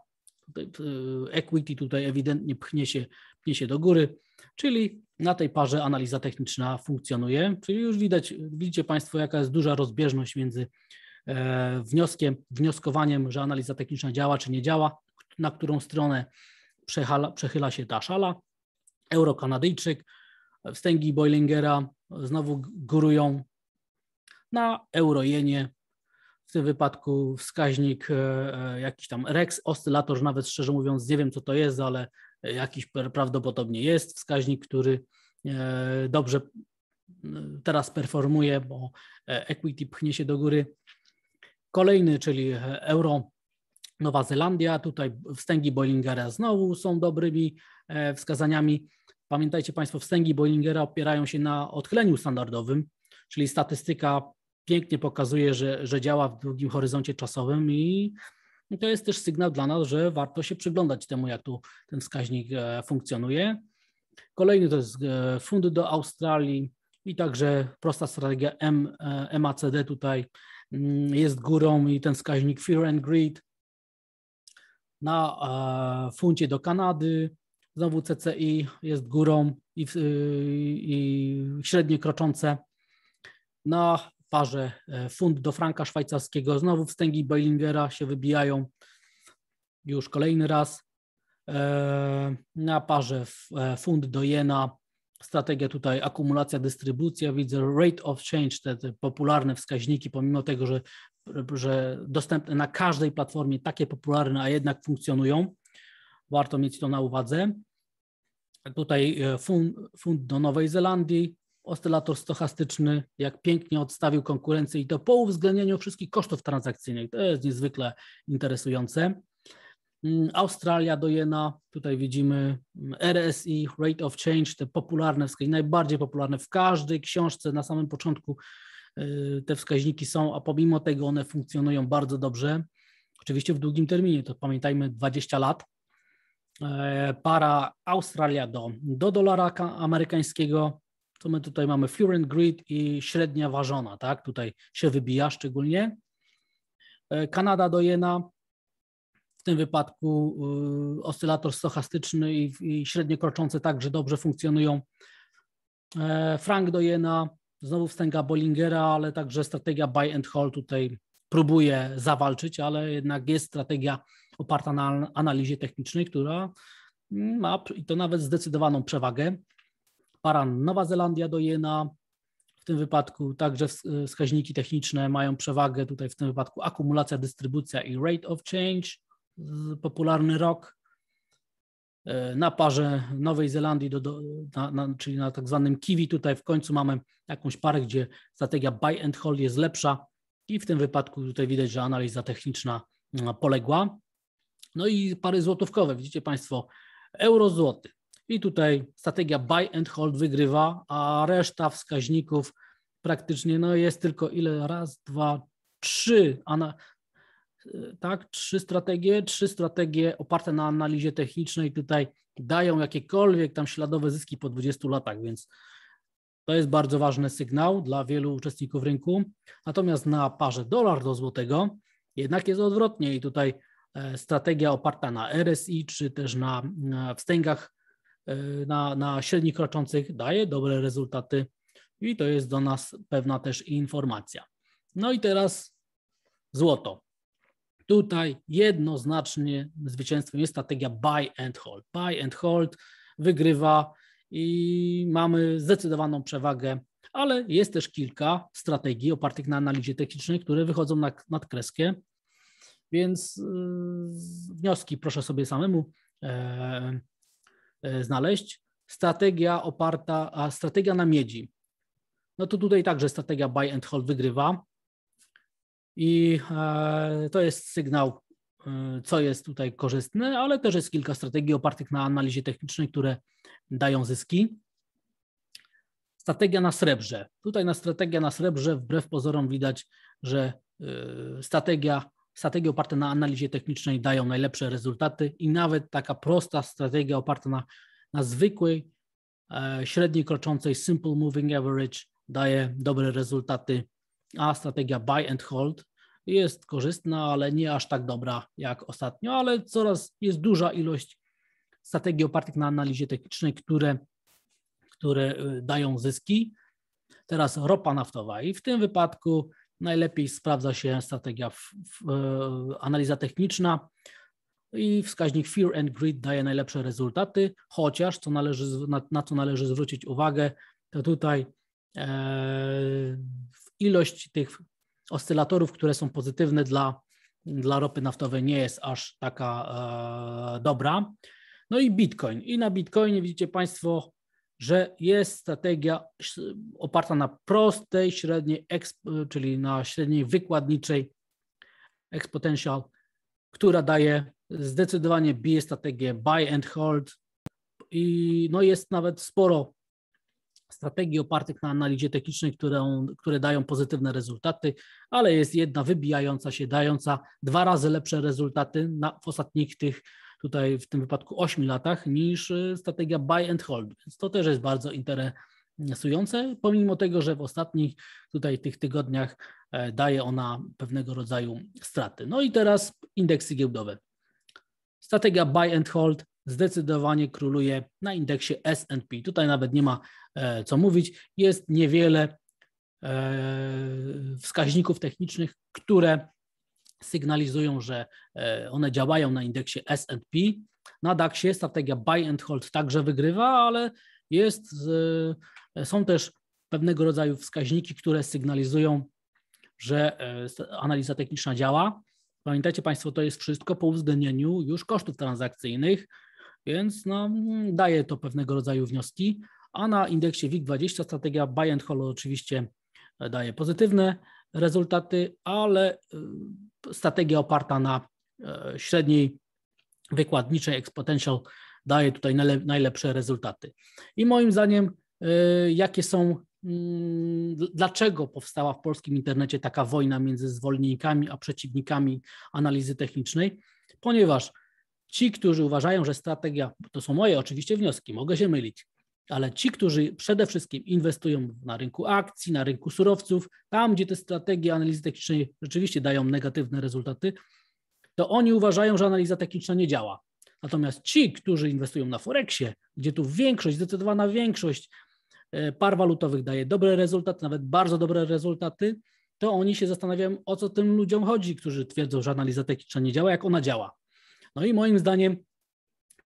equity tutaj ewidentnie pchnie się, pchnie się do góry, czyli na tej parze analiza techniczna funkcjonuje, czyli już widać, widzicie Państwo, jaka jest duża rozbieżność między e, wnioskiem, wnioskowaniem, że analiza techniczna działa czy nie działa, na którą stronę przechyla, przechyla się ta szala. Euro-Kanadyjczyk, wstęgi Boilingera znowu górują na eurojenie w tym wypadku wskaźnik e, e, jakiś tam REX, oscylator, nawet szczerze mówiąc nie wiem co to jest, ale e, jakiś prawdopodobnie jest wskaźnik, który dobrze teraz performuje, bo equity pchnie się do góry. Kolejny, czyli euro Nowa Zelandia, tutaj wstęgi Bollingera znowu są dobrymi wskazaniami. Pamiętajcie Państwo, wstęgi Bollingera opierają się na odchyleniu standardowym, czyli statystyka pięknie pokazuje, że, że działa w długim horyzoncie czasowym i no, to jest też sygnał dla nas, że warto się przyglądać temu, jak tu ten wskaźnik e, funkcjonuje. Kolejny to jest e, fund do Australii i także prosta strategia M, e, MACD tutaj mm, jest górą i ten wskaźnik Fear and Greed. Na funcie do Kanady znowu CCI jest górą i, y, i średnie kroczące. Na parze e, funt do franka szwajcarskiego. Znowu wstęgi Beilingera się wybijają już kolejny raz. E, na parze e, funt do jena strategia tutaj akumulacja, dystrybucja. Widzę rate of change, te, te popularne wskaźniki, pomimo tego, że, że dostępne na każdej platformie, takie popularne, a jednak funkcjonują. Warto mieć to na uwadze. Tutaj fund, fund do Nowej Zelandii, oscylator stochastyczny, jak pięknie odstawił konkurencję i to po uwzględnieniu wszystkich kosztów transakcyjnych. To jest niezwykle interesujące. Mm, Australia, Dojena, tutaj widzimy mm, RSI, Rate of Change, te popularne wskaźniki, najbardziej popularne w każdej książce na samym początku y, te wskaźniki są, a pomimo tego one funkcjonują bardzo dobrze. Oczywiście w długim terminie, to pamiętajmy 20 lat. E, para Australia do, do dolara amerykańskiego, co my tutaj mamy Fluent Grid i średnia ważona, tak? Tutaj się wybija szczególnie. E, Kanada dojena, w tym wypadku y, oscylator stochastyczny i, i średnie kroczące także dobrze funkcjonują. E, Frank dojena, znowu wstęga Bollingera, ale także strategia buy and hold tutaj próbuje zawalczyć, ale jednak jest strategia oparta na analizie technicznej, która ma i to nawet zdecydowaną przewagę. Paran Nowa Zelandia do jena. W tym wypadku także wskaźniki techniczne mają przewagę tutaj w tym wypadku akumulacja, dystrybucja i rate of change, popularny rok. E, na parze Nowej Zelandii, do, do, na, na, czyli na tak zwanym kiwi, tutaj w końcu mamy jakąś parę, gdzie strategia buy and hold jest lepsza i w tym wypadku tutaj widać, że analiza techniczna mm, poległa. No i pary złotówkowe, widzicie Państwo, euro złoty, i tutaj strategia buy and hold wygrywa, a reszta wskaźników praktycznie no jest tylko ile? Raz, dwa, trzy, a na, tak, trzy strategie, trzy strategie oparte na analizie technicznej tutaj dają jakiekolwiek tam śladowe zyski po 20 latach, więc to jest bardzo ważny sygnał dla wielu uczestników rynku. Natomiast na parze dolar do złotego jednak jest odwrotnie i tutaj e, strategia oparta na RSI czy też na wstęgach E, na, na średnich kroczących daje dobre rezultaty i to jest do nas pewna też informacja. No i teraz złoto. Tutaj jednoznacznie zwycięstwem jest strategia buy and hold. Buy and hold wygrywa i mamy zdecydowaną przewagę, ale jest też kilka strategii opartych na analizie technicznej, które wychodzą na, nad kreskę, więc yy, wnioski proszę sobie samemu yy, E, znaleźć. Strategia oparta, a strategia na miedzi. No to tutaj także strategia buy and hold wygrywa. I e, to jest sygnał, e, co jest tutaj korzystne, ale też jest kilka strategii opartych na analizie technicznej, które dają zyski. Strategia na srebrze. Tutaj na strategia na srebrze wbrew pozorom widać, że strategia strategie oparte na analizie technicznej dają najlepsze rezultaty i nawet taka prosta strategia oparta na, na zwykłej, e, średniej kroczącej Simple Moving Average daje dobre rezultaty, a strategia buy and hold jest korzystna, ale nie aż tak dobra jak ostatnio, ale coraz jest duża ilość strategii opartych na analizie technicznej, które, które y, dają zyski. Teraz ropa naftowa i w tym wypadku najlepiej sprawdza się strategia, w, w, e, analiza techniczna i wskaźnik Fear and Greed daje najlepsze rezultaty, chociaż co należy, na, na co należy zwrócić uwagę, to tutaj e, ilość tych oscylatorów, które są pozytywne dla, dla ropy naftowej nie jest aż taka e, dobra. No i Bitcoin. I na Bitcoinie widzicie Państwo że jest strategia oparta na prostej, średniej, czyli na średniej wykładniczej exponential, która daje zdecydowanie bije strategię buy and hold i no jest nawet sporo strategii opartych na analizie technicznej, które, które dają pozytywne rezultaty, ale jest jedna wybijająca się, dająca dwa razy lepsze rezultaty na, w ostatnich tych tutaj w tym wypadku 8 latach, niż y, strategia buy and hold. Więc to też jest bardzo interesujące, pomimo tego, że w ostatnich tutaj tych tygodniach e, daje ona pewnego rodzaju straty. No i teraz indeksy giełdowe. Strategia buy and hold zdecydowanie króluje na indeksie S&P. Tutaj nawet nie ma e, co mówić. Jest niewiele e, wskaźników technicznych, które sygnalizują, że e, one działają na indeksie S&P. Na DAX-ie strategia buy and hold także wygrywa, ale jest, e, są też pewnego rodzaju wskaźniki, które sygnalizują, że e, analiza techniczna działa. Pamiętajcie Państwo, to jest wszystko po uwzględnieniu już kosztów transakcyjnych, więc no, daje to pewnego rodzaju wnioski. A na indeksie WIG20 strategia buy and hold oczywiście daje pozytywne rezultaty, ale y, strategia oparta na y, średniej wykładniczej exponential daje tutaj najlepsze rezultaty. I moim zdaniem, y, jakie są, mm, dlaczego powstała w polskim internecie taka wojna między zwolennikami a przeciwnikami analizy technicznej? Ponieważ ci, którzy uważają, że strategia, to są moje oczywiście wnioski, mogę się mylić, ale ci, którzy przede wszystkim inwestują na rynku akcji, na rynku surowców, tam gdzie te strategie analizy technicznej rzeczywiście dają negatywne rezultaty, to oni uważają, że analiza techniczna nie działa. Natomiast ci, którzy inwestują na Forexie, gdzie tu większość, zdecydowana większość e, par walutowych daje dobre rezultaty, nawet bardzo dobre rezultaty, to oni się zastanawiają, o co tym ludziom chodzi, którzy twierdzą, że analiza techniczna nie działa, jak ona działa. No i moim zdaniem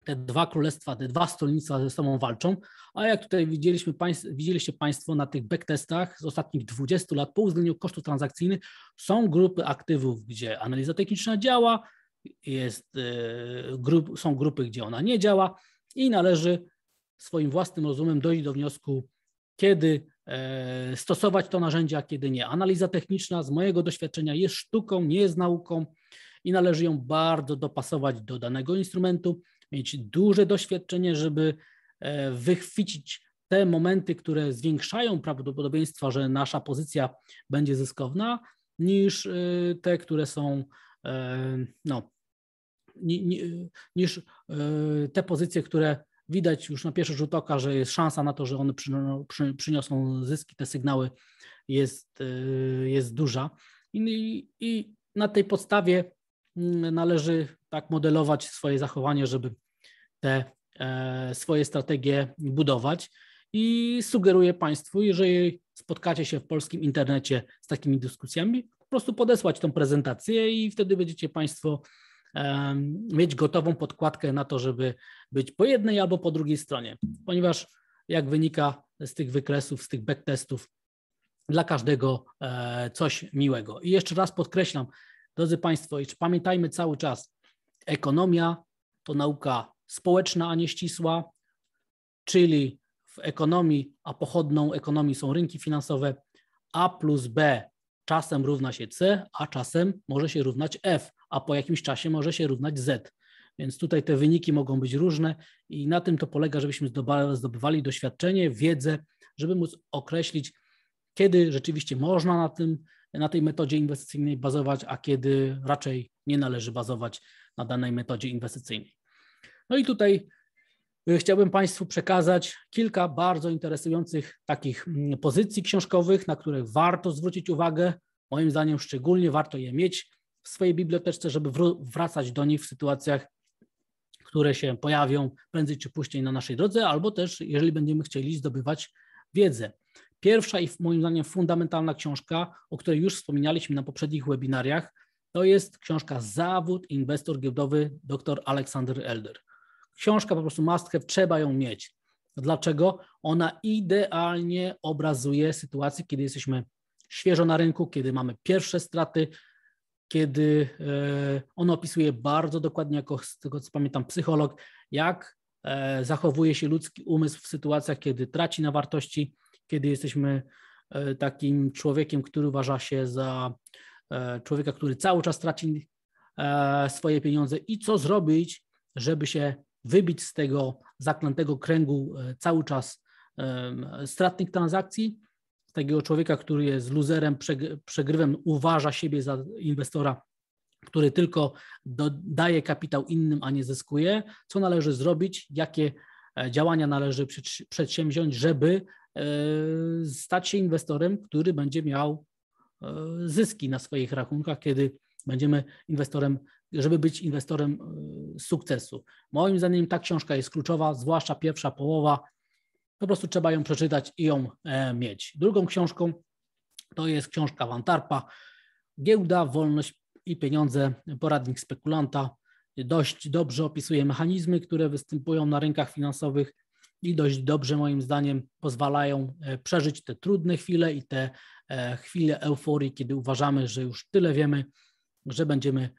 te dwa królestwa, te dwa stolnictwa ze sobą walczą, a jak tutaj widzieliśmy państw, widzieliście Państwo na tych backtestach z ostatnich 20 lat po uwzględnieniu kosztów transakcyjnych, są grupy aktywów, gdzie analiza techniczna działa, jest, e, grup, są grupy, gdzie ona nie działa i należy swoim własnym rozumem dojść do wniosku, kiedy e, stosować to narzędzie, a kiedy nie. Analiza techniczna z mojego doświadczenia jest sztuką, nie jest nauką i należy ją bardzo dopasować do danego instrumentu mieć duże doświadczenie, żeby e, wychwycić te momenty, które zwiększają prawdopodobieństwo, że nasza pozycja będzie zyskowna, niż e, te, które są, e, no, niż te pozycje, które widać już na pierwszy rzut oka, że jest szansa na to, że one przyniosą zyski, te sygnały jest, jest duża. I, I na tej podstawie mm, należy tak modelować swoje zachowanie, żeby te e, swoje strategie budować. I sugeruję Państwu, jeżeli spotkacie się w polskim internecie z takimi dyskusjami, po prostu podesłać tą prezentację i wtedy będziecie Państwo e, mieć gotową podkładkę na to, żeby być po jednej albo po drugiej stronie, ponieważ jak wynika z tych wykresów, z tych backtestów, dla każdego e, coś miłego. I jeszcze raz podkreślam, drodzy Państwo, pamiętajmy cały czas, ekonomia to nauka społeczna, a nie ścisła, czyli w ekonomii, a pochodną ekonomii są rynki finansowe, A plus B czasem równa się C, a czasem może się równać F, a po jakimś czasie może się równać Z. Więc tutaj te wyniki mogą być różne i na tym to polega, żebyśmy zdobywali doświadczenie, wiedzę, żeby móc określić, kiedy rzeczywiście można na, tym, na tej metodzie inwestycyjnej bazować, a kiedy raczej nie należy bazować na danej metodzie inwestycyjnej. No i tutaj y, chciałbym Państwu przekazać kilka bardzo interesujących takich mm, pozycji książkowych, na które warto zwrócić uwagę. Moim zdaniem szczególnie warto je mieć w swojej biblioteczce, żeby wracać do nich w sytuacjach, które się pojawią prędzej czy później na naszej drodze, albo też jeżeli będziemy chcieli zdobywać wiedzę. Pierwsza i moim zdaniem fundamentalna książka, o której już wspominaliśmy na poprzednich webinariach, to jest książka Zawód inwestor giełdowy dr Aleksander Elder książka po prostu must have, trzeba ją mieć. Dlaczego? Ona idealnie obrazuje sytuację, kiedy jesteśmy świeżo na rynku, kiedy mamy pierwsze straty, kiedy e, on opisuje bardzo dokładnie, jako z tego co pamiętam, psycholog, jak e, zachowuje się ludzki umysł w sytuacjach, kiedy traci na wartości, kiedy jesteśmy e, takim człowiekiem, który uważa się za człowieka, który cały czas traci swoje pieniądze i co zrobić, żeby się wybić z tego zaklętego kręgu e, cały czas stratnych transakcji, takiego człowieka, który jest luzerem, przegrywem, uważa siebie za inwestora, który tylko daje kapitał innym, a nie zyskuje, co należy zrobić, jakie e, działania należy przedsięwziąć, żeby e, stać się inwestorem, który będzie miał zyski na swoich rachunkach, kiedy będziemy inwestorem żeby być inwestorem e, sukcesu. Moim zdaniem ta książka jest kluczowa, zwłaszcza pierwsza połowa. Po prostu trzeba ją przeczytać i ją e, mieć. Drugą książką to jest książka Wantarpa Giełda, Wolność i Pieniądze, poradnik spekulanta. Dość dobrze opisuje mechanizmy, które występują na rynkach finansowych i dość dobrze moim zdaniem pozwalają e, przeżyć te trudne chwile i te chwile euforii, kiedy uważamy, że już tyle wiemy, że będziemy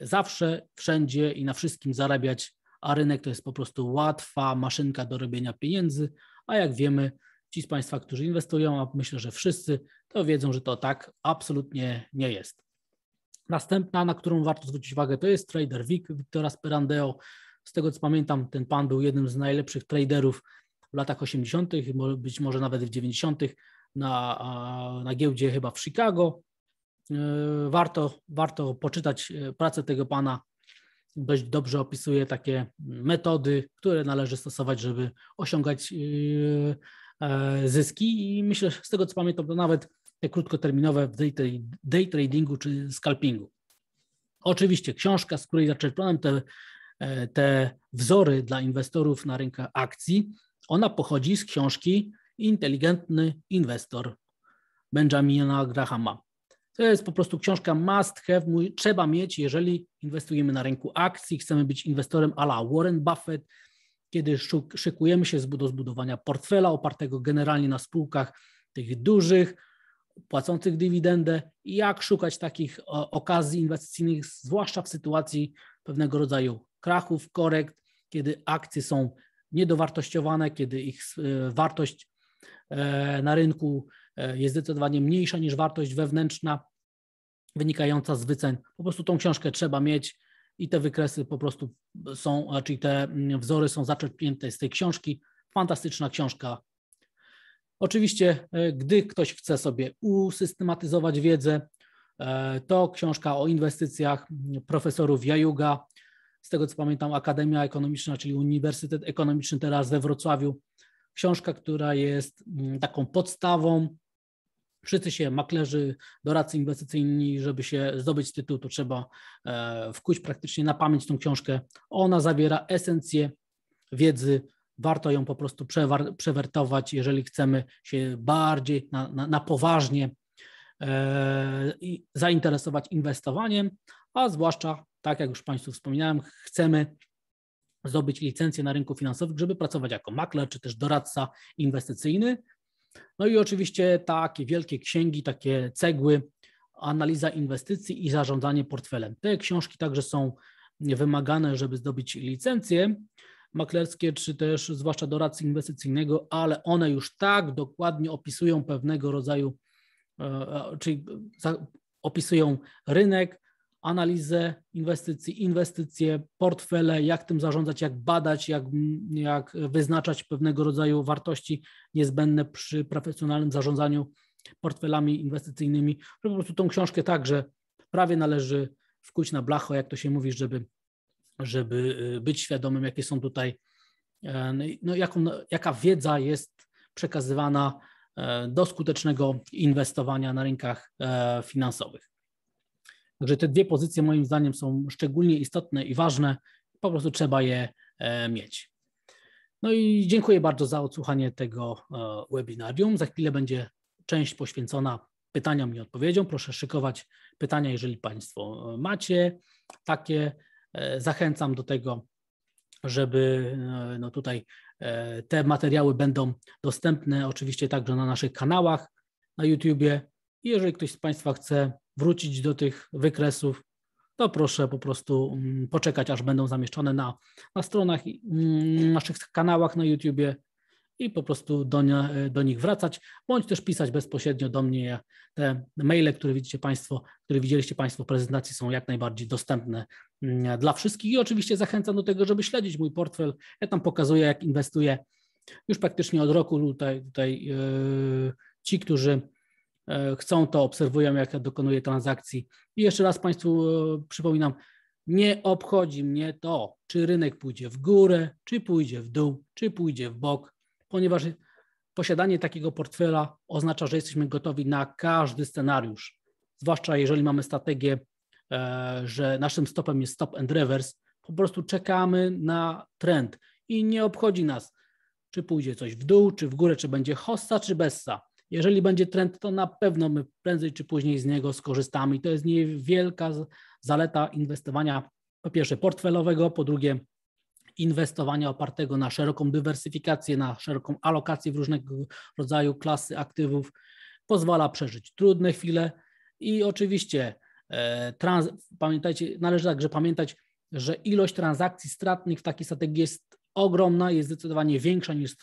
zawsze, wszędzie i na wszystkim zarabiać, a rynek to jest po prostu łatwa maszynka do robienia pieniędzy, a jak wiemy, ci z Państwa, którzy inwestują, a myślę, że wszyscy, to wiedzą, że to tak absolutnie nie jest. Następna, na którą warto zwrócić uwagę, to jest trader Vic Wiktora Sperandeo. Z tego co pamiętam, ten pan był jednym z najlepszych traderów w latach 80., być może nawet w 90., na, na giełdzie chyba w Chicago. E, warto, warto poczytać e, pracę tego pana. Dość dobrze opisuje takie metody, które należy stosować, żeby osiągać e, zyski. I myślę, z tego co pamiętam, to nawet te krótkoterminowe w day, day tradingu czy scalpingu. Oczywiście książka, z której zaczerpnąłem te, te wzory dla inwestorów na rynkach akcji, ona pochodzi z książki Inteligentny inwestor Benjamina Grahama. To jest po prostu książka must have, mój, trzeba mieć, jeżeli inwestujemy na rynku akcji, chcemy być inwestorem ala Warren Buffett, kiedy szuk, szykujemy się do zbudowania portfela opartego generalnie na spółkach tych dużych, płacących dywidendę i jak szukać takich okazji inwestycyjnych, zwłaszcza w sytuacji pewnego rodzaju krachów, korekt, kiedy akcje są niedowartościowane, kiedy ich e, wartość e, na rynku E, jest zdecydowanie mniejsza niż wartość wewnętrzna wynikająca z wyceń. Po prostu tą książkę trzeba mieć i te wykresy po prostu są, czyli znaczy te mm, wzory są zaczerpnięte z tej książki. Fantastyczna książka. Oczywiście, e, gdy ktoś chce sobie usystematyzować wiedzę, e, to książka o inwestycjach profesorów Jajuga, z tego co pamiętam, Akademia Ekonomiczna, czyli Uniwersytet Ekonomiczny teraz we Wrocławiu. Książka, która jest mm, taką podstawą wszyscy się maklerzy, doradcy inwestycyjni, żeby się zdobyć tytuł, to trzeba e, wkuć praktycznie na pamięć tą książkę. Ona zawiera esencję wiedzy, warto ją po prostu przewar- przewertować, jeżeli chcemy się bardziej na, na, na poważnie e, zainteresować inwestowaniem, a zwłaszcza, tak jak już Państwu wspominałem, chcemy zdobyć licencję na rynku finansowym, żeby pracować jako makler czy też doradca inwestycyjny. No i oczywiście takie wielkie księgi, takie cegły, analiza inwestycji i zarządzanie portfelem. Te książki także są wymagane, żeby zdobyć licencję maklerskie, czy też zwłaszcza doradcy inwestycyjnego, ale one już tak dokładnie opisują pewnego rodzaju, e, e, czyli opisują rynek, analizę inwestycji, inwestycje, portfele, jak tym zarządzać, jak badać, jak, jak wyznaczać pewnego rodzaju wartości niezbędne przy profesjonalnym zarządzaniu portfelami inwestycyjnymi. Po prostu tą książkę także prawie należy wkuć na blacho, jak to się mówi, żeby, żeby y, być świadomym, jakie są tutaj, e, no, no, jaką, jaka wiedza jest przekazywana e, do skutecznego inwestowania na rynkach e, finansowych. Także te dwie pozycje moim zdaniem są szczególnie istotne i ważne. Po prostu trzeba je e, mieć. No i dziękuję bardzo za odsłuchanie tego e, webinarium. Za chwilę będzie część poświęcona pytaniom i odpowiedziom. Proszę szykować pytania, jeżeli Państwo e, macie takie. Zachęcam do tego, żeby no tutaj te materiały będą dostępne oczywiście także na naszych kanałach na YouTubie. I jeżeli ktoś z Państwa chce wrócić do tych wykresów, to proszę po prostu mm, poczekać, aż będą zamieszczone na, na stronach, mm, naszych kanałach na YouTubie i po prostu do, nie, do nich wracać, bądź też pisać bezpośrednio do mnie. Te maile, które widzicie Państwo, które widzieliście Państwo w prezentacji są jak najbardziej dostępne mm, dla wszystkich i oczywiście zachęcam do tego, żeby śledzić mój portfel. Ja tam pokazuję, jak inwestuję już praktycznie od roku tutaj, tutaj yy, ci, którzy E, chcą to, obserwują, jak ja dokonuję transakcji. I jeszcze raz Państwu e, przypominam, nie obchodzi mnie to, czy rynek pójdzie w górę, czy pójdzie w dół, czy pójdzie w bok, ponieważ posiadanie takiego portfela oznacza, że jesteśmy gotowi na każdy scenariusz, zwłaszcza jeżeli mamy strategię, e, że naszym stopem jest stop and reverse, po prostu czekamy na trend i nie obchodzi nas, czy pójdzie coś w dół, czy w górę, czy będzie hossa, czy bessa jeżeli będzie trend, to na pewno my prędzej czy później z niego skorzystamy. I to jest niewielka zaleta inwestowania po pierwsze portfelowego, po drugie inwestowania opartego na szeroką dywersyfikację, na szeroką alokację w różnego rodzaju klasy aktywów. Pozwala przeżyć trudne chwile i oczywiście e, trans, pamiętajcie, należy także pamiętać, że ilość transakcji stratnych w takiej strategii jest ogromna, jest zdecydowanie większa niż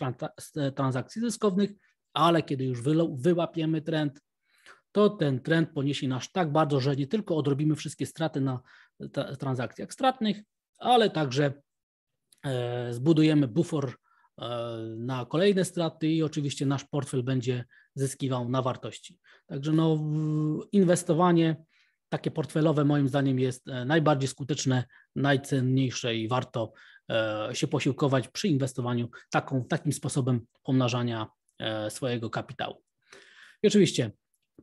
transakcji zyskownych ale kiedy już wyłapiemy trend, to ten trend poniesie nas tak bardzo, że nie tylko odrobimy wszystkie straty na transakcjach stratnych, ale także e, zbudujemy bufor e, na kolejne straty i oczywiście nasz portfel będzie zyskiwał na wartości. Także no, inwestowanie takie portfelowe moim zdaniem jest e, najbardziej skuteczne, najcenniejsze i warto się posiłkować przy inwestowaniu taką, takim sposobem pomnażania E, swojego kapitału. I oczywiście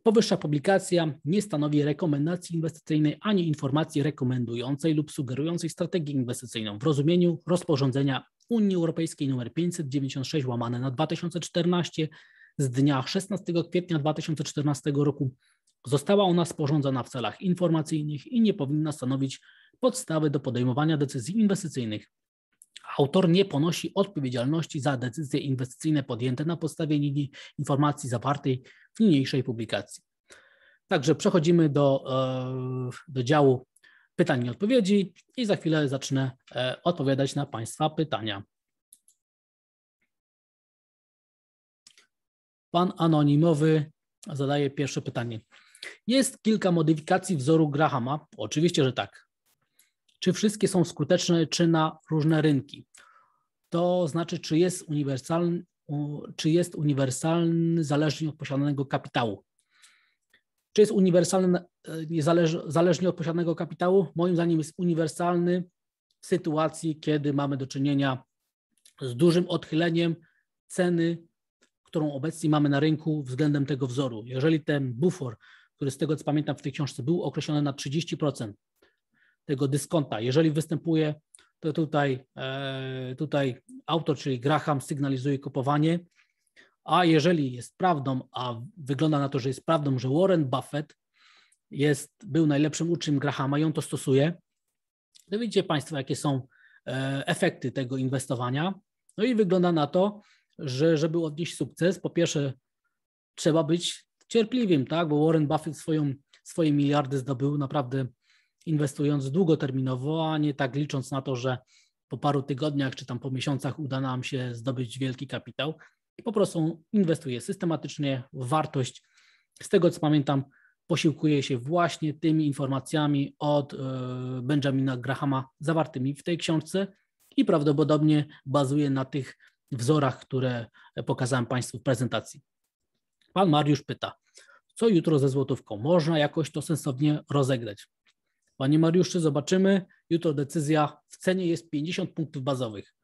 powyższa publikacja nie stanowi rekomendacji inwestycyjnej ani informacji rekomendującej lub sugerującej strategię inwestycyjną w rozumieniu rozporządzenia Unii Europejskiej nr 596 łamane na 2014 z dnia 16 kwietnia 2014 roku. Została ona sporządzona w celach informacyjnych i nie powinna stanowić podstawy do podejmowania decyzji inwestycyjnych Autor nie ponosi odpowiedzialności za decyzje inwestycyjne podjęte na podstawie linii informacji zawartej w niniejszej publikacji. Także przechodzimy do, e, do działu pytań i odpowiedzi i za chwilę zacznę e, odpowiadać na Państwa pytania. Pan anonimowy zadaje pierwsze pytanie. Jest kilka modyfikacji wzoru Grahama? Oczywiście, że tak. Czy wszystkie są skuteczne, czy na różne rynki? To znaczy, czy jest uniwersalny, czy jest uniwersalny zależnie od posiadanego kapitału. Czy jest uniwersalny e, zależnie od posiadanego kapitału? Moim zdaniem jest uniwersalny w sytuacji, kiedy mamy do czynienia z dużym odchyleniem ceny, którą obecnie mamy na rynku względem tego wzoru. Jeżeli ten bufor, który z tego co pamiętam w tej książce był określony na 30%, tego dyskonta. Jeżeli występuje, to tutaj, e, tutaj autor, czyli Graham, sygnalizuje kupowanie, a jeżeli jest prawdą, a wygląda na to, że jest prawdą, że Warren Buffett jest, był najlepszym uczym Grahama i on to stosuje, to widzicie Państwo, jakie są e, efekty tego inwestowania. No i wygląda na to, że żeby odnieść sukces, po pierwsze trzeba być cierpliwym, tak? Bo Warren Buffett swoją, swoje miliardy zdobył naprawdę inwestując długoterminowo, a nie tak licząc na to, że po paru tygodniach czy tam po miesiącach uda nam się zdobyć wielki kapitał. I po prostu inwestuje systematycznie w wartość. Z tego co pamiętam, posiłkuje się właśnie tymi informacjami od e, Benjamina Grahama zawartymi w tej książce i prawdopodobnie bazuje na tych wzorach, które pokazałem Państwu w prezentacji. Pan Mariusz pyta, co jutro ze złotówką? Można jakoś to sensownie rozegrać. Panie Mariuszu, zobaczymy. Jutro decyzja w cenie jest 50 punktów bazowych.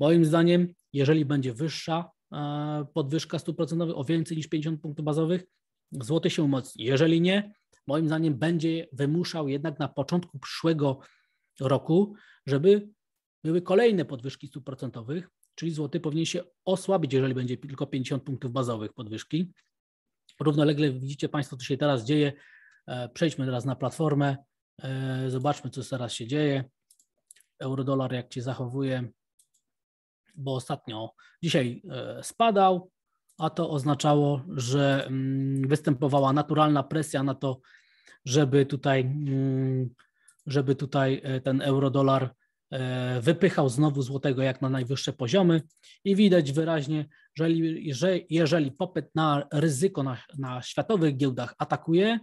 Moim zdaniem, jeżeli będzie wyższa e, podwyżka 100% o więcej niż 50 punktów bazowych, złoty się umocni. Jeżeli nie, moim zdaniem będzie wymuszał jednak na początku przyszłego roku, żeby były kolejne podwyżki 100%, czyli złoty powinien się osłabić, jeżeli będzie tylko 50 punktów bazowych podwyżki. Równolegle widzicie Państwo, co się teraz dzieje. E, przejdźmy teraz na platformę. E, zobaczmy, co teraz się dzieje. Eurodolar jak się zachowuje, bo ostatnio dzisiaj e, spadał, a to oznaczało, że mm, występowała naturalna presja na to, żeby tutaj, mm, żeby tutaj e, ten eurodolar wypychał znowu złotego jak na najwyższe poziomy i widać wyraźnie, że jeżeli, popyt na ryzyko na, na światowych giełdach atakuje,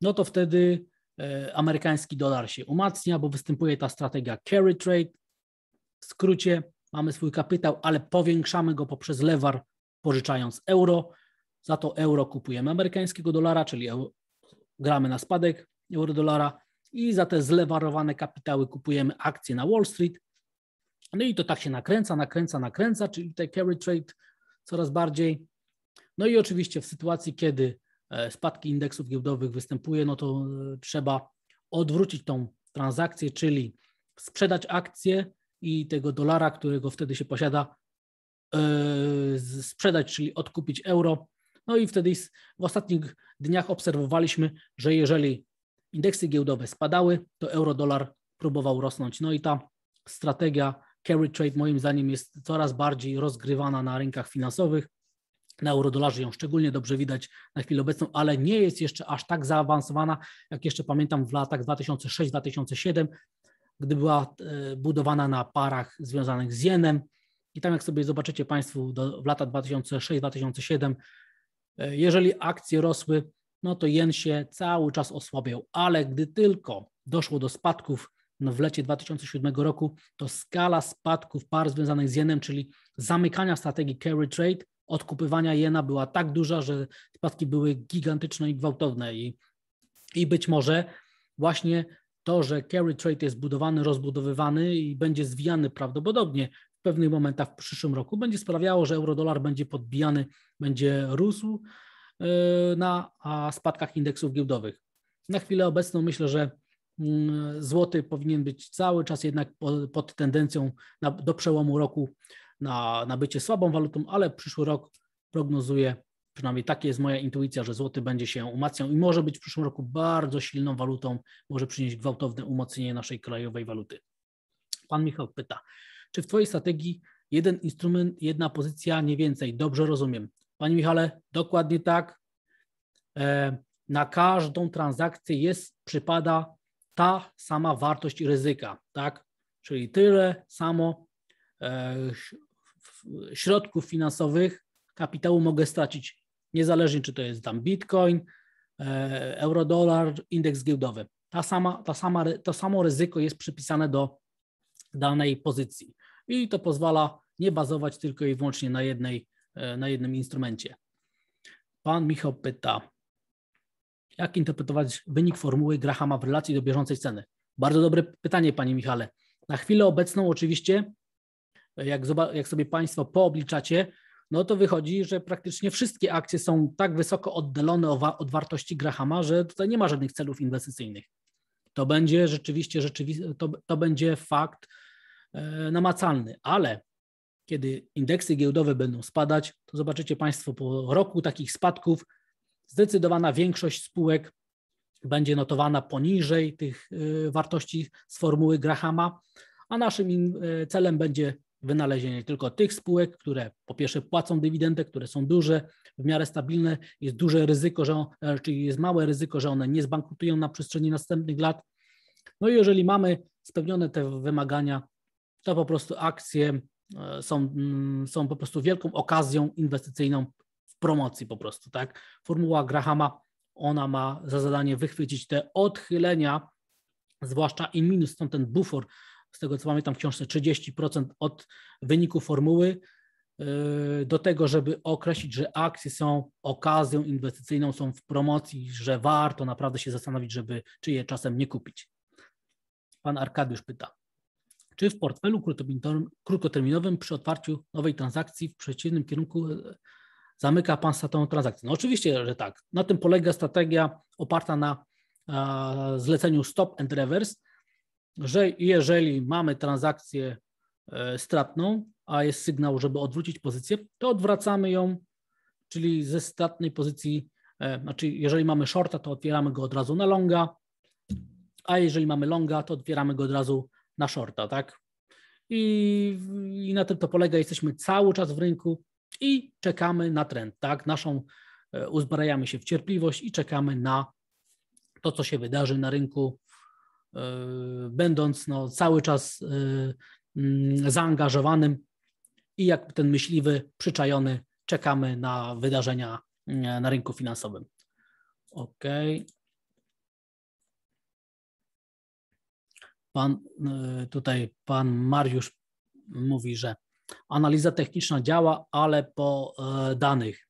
no to wtedy E, amerykański dolar się umacnia, bo występuje ta strategia carry trade. W skrócie mamy swój kapitał, ale powiększamy go poprzez lewar, pożyczając euro. Za to euro kupujemy amerykańskiego dolara, czyli gramy na spadek euro-dolara i za te zlewarowane kapitały kupujemy akcje na Wall Street. No i to tak się nakręca, nakręca, nakręca, czyli te carry trade coraz bardziej. No i oczywiście w sytuacji, kiedy E, spadki indeksów giełdowych występuje, no to e, trzeba odwrócić tą transakcję, czyli sprzedać akcję i tego dolara, którego wtedy się posiada, e, sprzedać, czyli odkupić euro. No i wtedy w ostatnich dniach obserwowaliśmy, że jeżeli indeksy giełdowe spadały, to euro-dolar próbował rosnąć. No i ta strategia carry trade moim zdaniem jest coraz bardziej rozgrywana na rynkach finansowych. Na eurodolarze ją szczególnie dobrze widać na chwilę obecną, ale nie jest jeszcze aż tak zaawansowana, jak jeszcze pamiętam w latach 2006-2007, gdy była e, budowana na parach związanych z jenem. I tam, jak sobie zobaczycie Państwo, do, w latach 2006-2007, e, jeżeli akcje rosły, no to jen się cały czas osłabiał, ale gdy tylko doszło do spadków no w lecie 2007 roku, to skala spadków par związanych z jenem, czyli zamykania strategii carry trade, odkupywania jena była tak duża, że spadki były gigantyczne i gwałtowne. I, i być może właśnie to, że carry trade jest budowany, rozbudowywany i będzie zwijany prawdopodobnie w pewnych momentach w przyszłym roku, będzie sprawiało, że eurodolar będzie podbijany, będzie rósł e, na spadkach indeksów giełdowych. Na chwilę obecną myślę, że mm, złoty powinien być cały czas jednak pod tendencją do przełomu roku na, na bycie słabą walutą, ale przyszły rok prognozuje, przynajmniej takie jest moja intuicja, że złoty będzie się umacniał i może być w przyszłym roku bardzo silną walutą, może przynieść gwałtowne umocnienie naszej krajowej waluty. Pan Michał pyta, czy w Twojej strategii jeden instrument, jedna pozycja, nie więcej? Dobrze rozumiem. Panie Michale, dokładnie tak. E, na każdą transakcję jest, przypada ta sama wartość ryzyka, tak? Czyli tyle samo e, środków finansowych, kapitału mogę stracić, niezależnie czy to jest tam bitcoin, e, eurodolar, indeks giełdowy. Ta sama, ta sama, to samo ryzyko jest przypisane do danej pozycji i to pozwala nie bazować tylko i wyłącznie na, jednej, e, na jednym instrumencie. Pan Michał pyta, jak interpretować wynik formuły Grahama w relacji do bieżącej ceny? Bardzo dobre pytanie, panie Michale. Na chwilę obecną oczywiście jak, jak sobie Państwo poobliczacie, no to wychodzi, że praktycznie wszystkie akcje są tak wysoko oddalone od wartości Grahama, że tutaj nie ma żadnych celów inwestycyjnych. To będzie rzeczywiście, rzeczywi to, to będzie fakt e, namacalny, ale kiedy indeksy giełdowe będą spadać, to zobaczycie Państwo po roku takich spadków zdecydowana większość spółek będzie notowana poniżej tych e, wartości z formuły Grahama, a naszym e, celem będzie wynalezienie tylko tych spółek, które po pierwsze płacą dywidendę, które są duże, w miarę stabilne, jest duże ryzyko, że, e, czyli jest małe ryzyko, że one nie zbankrutują na przestrzeni następnych lat. No i jeżeli mamy spełnione te wymagania, to po prostu akcje e, są, mm, są po prostu wielką okazją inwestycyjną w promocji po prostu, tak? Formuła Grahama, ona ma za zadanie wychwycić te odchylenia, zwłaszcza i minus, stąd ten bufor z tego co pamiętam w książce, 30% od wyniku formuły yy, do tego, żeby określić, że akcje są okazją inwestycyjną, są w promocji, że warto naprawdę się zastanowić, żeby czy je czasem nie kupić. Pan Arkadiusz pyta, czy w portfelu krótkoterminowym przy otwarciu nowej transakcji w przeciwnym kierunku e, zamyka Pan tą transakcję? No oczywiście, że tak. Na tym polega strategia oparta na e, zleceniu stop and reverse, że jeżeli mamy transakcję e, stratną, a jest sygnał, żeby odwrócić pozycję, to odwracamy ją, czyli ze stratnej pozycji, e, znaczy jeżeli mamy shorta, to otwieramy go od razu na longa, a jeżeli mamy longa, to otwieramy go od razu na shorta, tak? I, i na tym to polega, jesteśmy cały czas w rynku i czekamy na trend, tak? Naszą e, uzbrajamy się w cierpliwość i czekamy na to, co się wydarzy na rynku E, będąc no, cały czas e, mm, zaangażowanym i jak ten myśliwy, przyczajony, czekamy na wydarzenia e, na rynku finansowym. OK. Pan, tutaj pan Mariusz mówi, że analiza techniczna działa, ale po danych.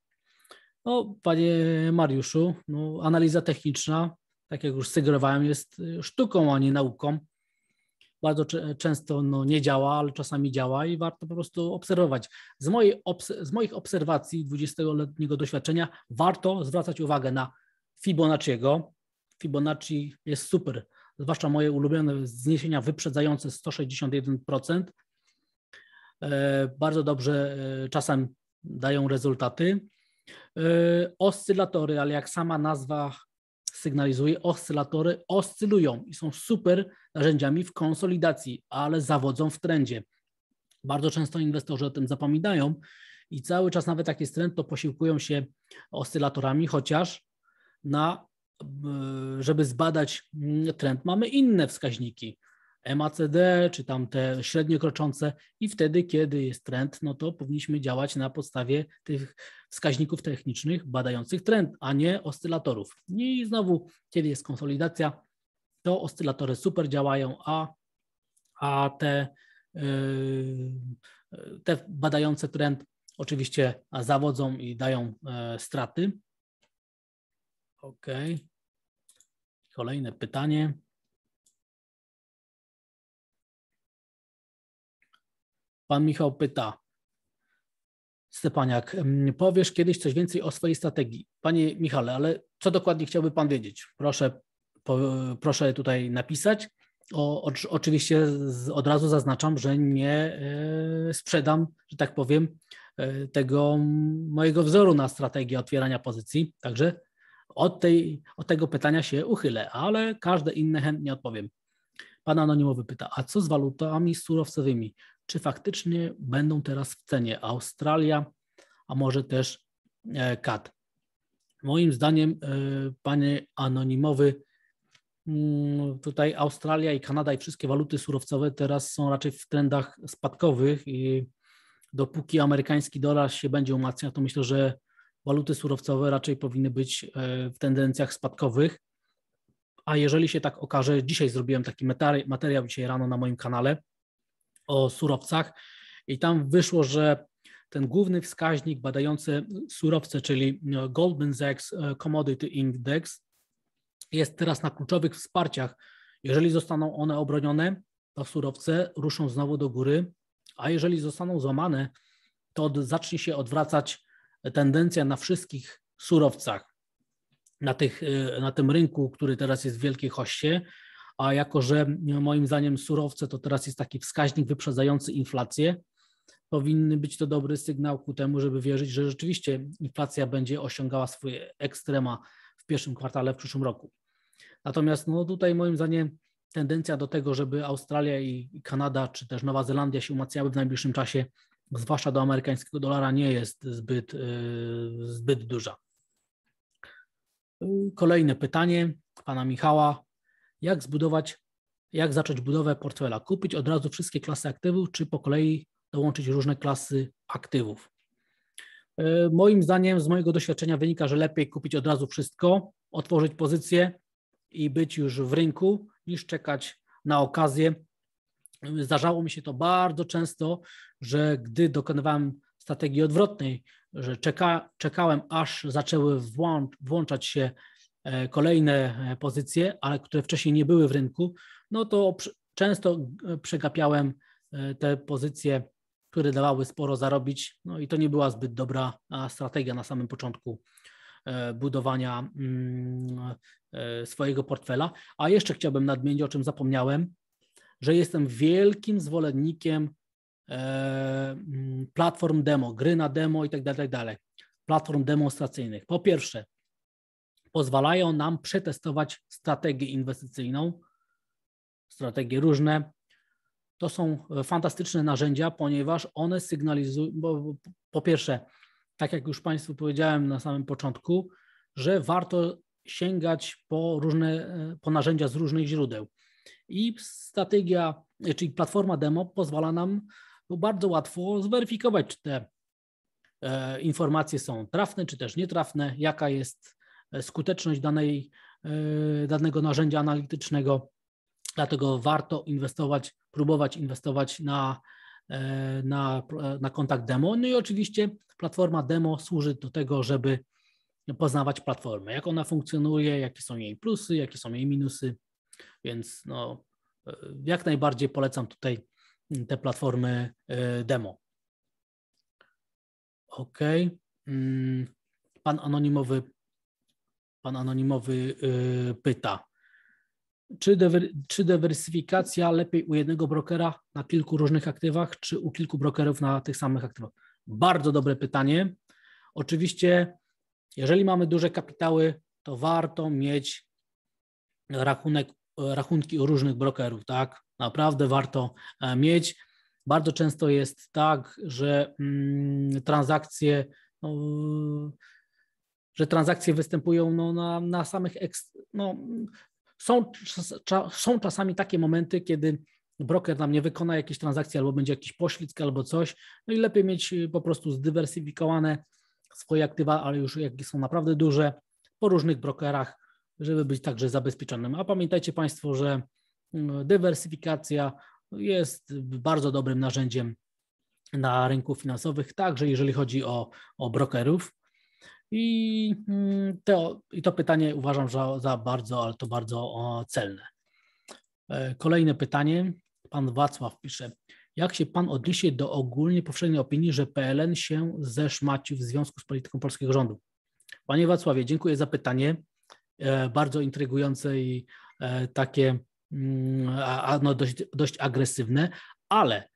No, panie Mariuszu, no, analiza techniczna tak jak już sygnowałem jest y, sztuką, a nie nauką. Bardzo często no, nie działa, ale czasami działa i warto po prostu obserwować. Z, mojej obs- z moich obserwacji 20-letniego doświadczenia warto zwracać uwagę na Fibonacciego. Fibonacci jest super, zwłaszcza moje ulubione zniesienia wyprzedzające 161%. E, bardzo dobrze e, czasem dają rezultaty. E, oscylatory, ale jak sama nazwa sygnalizuje oscylatory oscylują i są super narzędziami w konsolidacji, ale zawodzą w trendzie. Bardzo często inwestorzy o tym zapominają i cały czas nawet jest trend to posiłkują się oscylatorami, chociaż na y, żeby zbadać mm, trend mamy inne wskaźniki MACD, czy tam te średnio kroczące i wtedy, kiedy jest trend, no to powinniśmy działać na podstawie tych wskaźników technicznych badających trend, a nie oscylatorów. No I znowu, kiedy jest konsolidacja, to oscylatory super działają, a, a te, yy, te badające trend oczywiście zawodzą i dają yy, straty. OK. Kolejne pytanie. Pan Michał pyta, Stepaniak, powiesz kiedyś coś więcej o swojej strategii. Panie Michale, ale co dokładnie chciałby Pan wiedzieć? Proszę, po, proszę tutaj napisać. O, o, oczywiście z, od razu zaznaczam, że nie y, sprzedam, że tak powiem, y, tego mojego wzoru na strategię otwierania pozycji. Także od, tej, od tego pytania się uchylę, ale każde inne chętnie odpowiem. Pan anonimowy pyta, a co z walutami surowcowymi? czy faktycznie będą teraz w cenie Australia, a może też CAD. E, moim zdaniem, e, panie anonimowy, mm, tutaj Australia i Kanada i wszystkie waluty surowcowe teraz są raczej w trendach spadkowych i dopóki amerykański dolar się będzie umacniał, to myślę, że waluty surowcowe raczej powinny być e, w tendencjach spadkowych. A jeżeli się tak okaże, dzisiaj zrobiłem taki materiał dzisiaj rano na moim kanale, o surowcach i tam wyszło, że ten główny wskaźnik badający surowce, czyli e, Goldman Sachs e, Commodity Index, jest teraz na kluczowych wsparciach. Jeżeli zostaną one obronione, to surowce ruszą znowu do góry, a jeżeli zostaną złamane, to zacznie się odwracać tendencja na wszystkich surowcach na, tych, e, na tym rynku, który teraz jest w wielkiej hoście, a jako że e, moim zdaniem surowce to teraz jest taki wskaźnik wyprzedzający inflację, powinny być to dobry sygnał ku temu, żeby wierzyć, że rzeczywiście inflacja będzie osiągała swoje ekstrema w pierwszym kwartale w przyszłym roku. Natomiast no, tutaj moim zdaniem tendencja do tego, żeby Australia i Kanada, czy też Nowa Zelandia się umacniały w najbliższym czasie, zwłaszcza do amerykańskiego dolara, nie jest zbyt, e, zbyt duża. Kolejne pytanie pana Michała jak zbudować, jak zacząć budowę portfela, kupić od razu wszystkie klasy aktywów, czy po kolei dołączyć różne klasy aktywów. E, moim zdaniem, z mojego doświadczenia wynika, że lepiej kupić od razu wszystko, otworzyć pozycję i być już w rynku, niż czekać na okazję. Zdarzało mi się to bardzo często, że gdy dokonywałem strategii odwrotnej, że czeka, czekałem, aż zaczęły włączać się E, kolejne e, pozycje, ale które wcześniej nie były w rynku, no to często e, przegapiałem te pozycje, które dawały sporo zarobić, no i to nie była zbyt dobra strategia na samym początku budowania mm, swojego portfela. A jeszcze chciałbym nadmienić, o czym zapomniałem, że jestem wielkim zwolennikiem mm, platform demo, gry na demo i tak dalej, tak dalej. Platform demonstracyjnych. Po pierwsze, pozwalają nam przetestować strategię inwestycyjną, strategie różne. To są fantastyczne narzędzia, ponieważ one sygnalizują, bo po pierwsze, tak jak już Państwu powiedziałem na samym początku, że warto sięgać po różne, po narzędzia z różnych źródeł. I strategia, czyli platforma demo pozwala nam bardzo łatwo zweryfikować, czy te e, informacje są trafne, czy też nietrafne, jaka jest E, skuteczność danej, e, danego narzędzia analitycznego. Dlatego warto inwestować, próbować inwestować na, e, na, na kontakt demo. No i oczywiście platforma demo służy do tego, żeby poznawać platformę, jak ona funkcjonuje, jakie są jej plusy, jakie są jej minusy. Więc no, jak najbardziej polecam tutaj te platformy demo. OK. Mm, pan anonimowy pan anonimowy y, pyta. Czy, dywer, czy dywersyfikacja lepiej u jednego brokera na kilku różnych aktywach, czy u kilku brokerów na tych samych aktywach? Bardzo dobre pytanie. Oczywiście, jeżeli mamy duże kapitały, to warto mieć rachunek, rachunki u różnych brokerów, tak? Naprawdę warto e, mieć. Bardzo często jest tak, że mm, transakcje no, że transakcje występują no, na, na samych. Eks, no, są, cza, są czasami takie momenty, kiedy broker nam nie wykona jakiejś transakcji, albo będzie jakiś poślizg, albo coś. No i lepiej mieć y, po prostu zdywersyfikowane swoje aktywa, ale już jakie są naprawdę duże, po różnych brokerach, żeby być także zabezpieczonym. A pamiętajcie Państwo, że y, dywersyfikacja jest bardzo dobrym narzędziem na rynku finansowych, także jeżeli chodzi o, o brokerów. I mm, to, i to pytanie uważam za, za bardzo, ale to bardzo celne. E, kolejne pytanie. Pan Wacław pisze. Jak się pan odniesie do ogólnie powszechnej opinii, że PLN się zeszmacił w związku z polityką polskiego rządu? Panie Wacławie, dziękuję za pytanie. E, bardzo intrygujące i e, takie mm, no dość, dość agresywne, ale